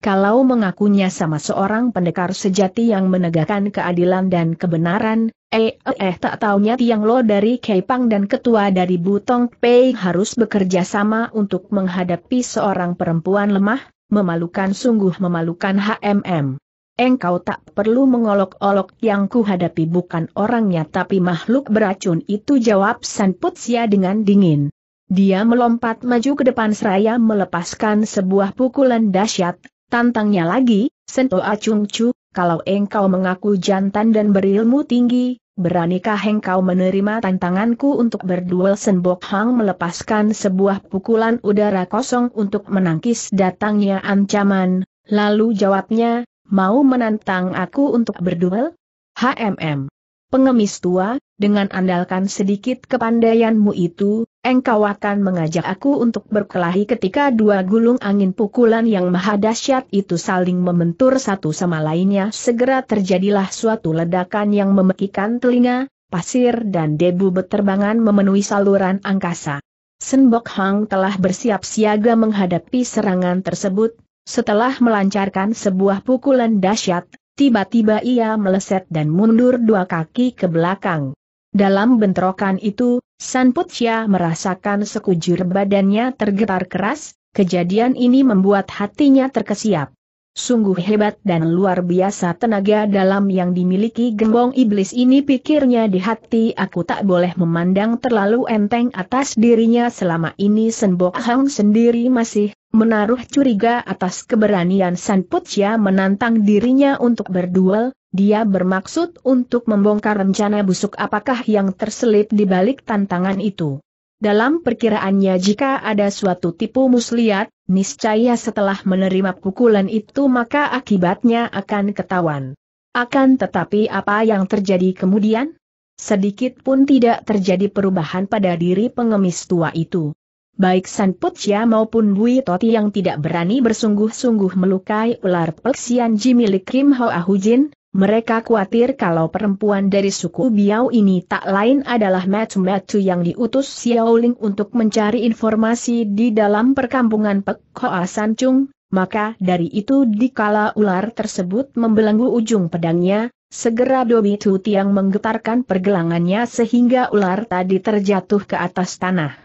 kalau mengakunya sama seorang pendekar sejati yang menegakkan keadilan dan kebenaran, eh eh, eh tak taunya Tiang Lo dari Kepang dan ketua dari Butong Pei harus bekerja sama untuk menghadapi seorang perempuan lemah, memalukan sungguh memalukan HMM. Engkau tak perlu mengolok-olok yang kuhadapi bukan orangnya tapi makhluk beracun itu jawab San Putsia dengan dingin. Dia melompat maju ke depan seraya melepaskan sebuah pukulan dahsyat, Tantangnya lagi, Sento acungcu. Ah Chu, kalau engkau mengaku jantan dan berilmu tinggi, beranikah engkau menerima tantanganku untuk berduel Senbok Hang melepaskan sebuah pukulan udara kosong untuk menangkis datangnya ancaman, lalu jawabnya, mau menantang aku untuk berduel? HMM. Pengemis tua, dengan andalkan sedikit kepandaianmu itu, engkau akan mengajak aku untuk berkelahi ketika dua gulung angin pukulan yang maha dahsyat itu saling membentur satu sama lainnya. Segera terjadilah suatu ledakan yang memekikan telinga, pasir dan debu beterbangan memenuhi saluran angkasa. Senbok Hang telah bersiap siaga menghadapi serangan tersebut, setelah melancarkan sebuah pukulan dahsyat, tiba-tiba ia meleset dan mundur dua kaki ke belakang. Dalam bentrokan itu, San Putia merasakan sekujur badannya tergetar keras, kejadian ini membuat hatinya terkesiap. Sungguh hebat dan luar biasa tenaga dalam yang dimiliki gembong iblis ini pikirnya di hati aku tak boleh memandang terlalu enteng atas dirinya selama ini Senbok Hang sendiri masih menaruh curiga atas keberanian San Putia menantang dirinya untuk berduel, dia bermaksud untuk membongkar rencana busuk apakah yang terselip di balik tantangan itu. Dalam perkiraannya jika ada suatu tipu muslihat, niscaya setelah menerima pukulan itu maka akibatnya akan ketahuan. Akan tetapi apa yang terjadi kemudian? Sedikit pun tidak terjadi perubahan pada diri pengemis tua itu. Baik San Putia maupun Bui Toti yang tidak berani bersungguh-sungguh melukai ular peksian Jimmy milik Kim Hoa Hujin, mereka khawatir kalau perempuan dari suku Biao ini tak lain adalah Matu Matu yang diutus Xiaoling untuk mencari informasi di dalam perkampungan Pekoa San Sancung, maka dari itu dikala ular tersebut membelenggu ujung pedangnya, segera Dobi Tu Tiang menggetarkan pergelangannya sehingga ular tadi terjatuh ke atas tanah.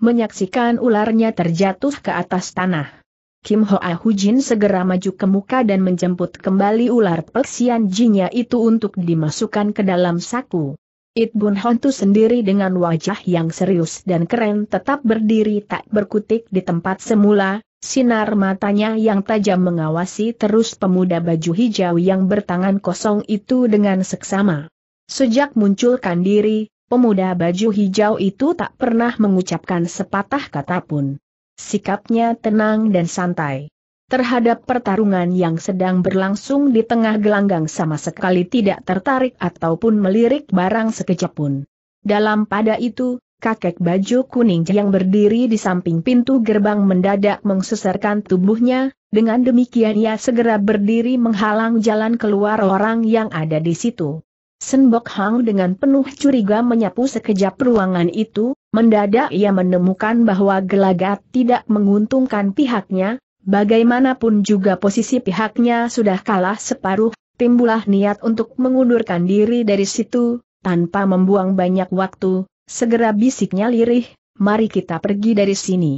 Menyaksikan ularnya terjatuh ke atas tanah. Kim Hoa Hujin segera maju ke muka dan menjemput kembali ular peksian jinnya itu untuk dimasukkan ke dalam saku. It Bun Hontu sendiri dengan wajah yang serius dan keren tetap berdiri tak berkutik di tempat semula, sinar matanya yang tajam mengawasi terus pemuda baju hijau yang bertangan kosong itu dengan seksama. Sejak munculkan diri, pemuda baju hijau itu tak pernah mengucapkan sepatah kata pun sikapnya tenang dan santai. Terhadap pertarungan yang sedang berlangsung di tengah gelanggang sama sekali tidak tertarik ataupun melirik barang sekejap pun. Dalam pada itu, kakek baju kuning yang berdiri di samping pintu gerbang mendadak mengsesarkan tubuhnya, dengan demikian ia segera berdiri menghalang jalan keluar orang yang ada di situ. Senbok Hang dengan penuh curiga menyapu sekejap ruangan itu, Mendadak ia menemukan bahwa gelagat tidak menguntungkan pihaknya, bagaimanapun juga posisi pihaknya sudah kalah separuh, timbulah niat untuk mengundurkan diri dari situ, tanpa membuang banyak waktu, segera bisiknya lirih, mari kita pergi dari sini.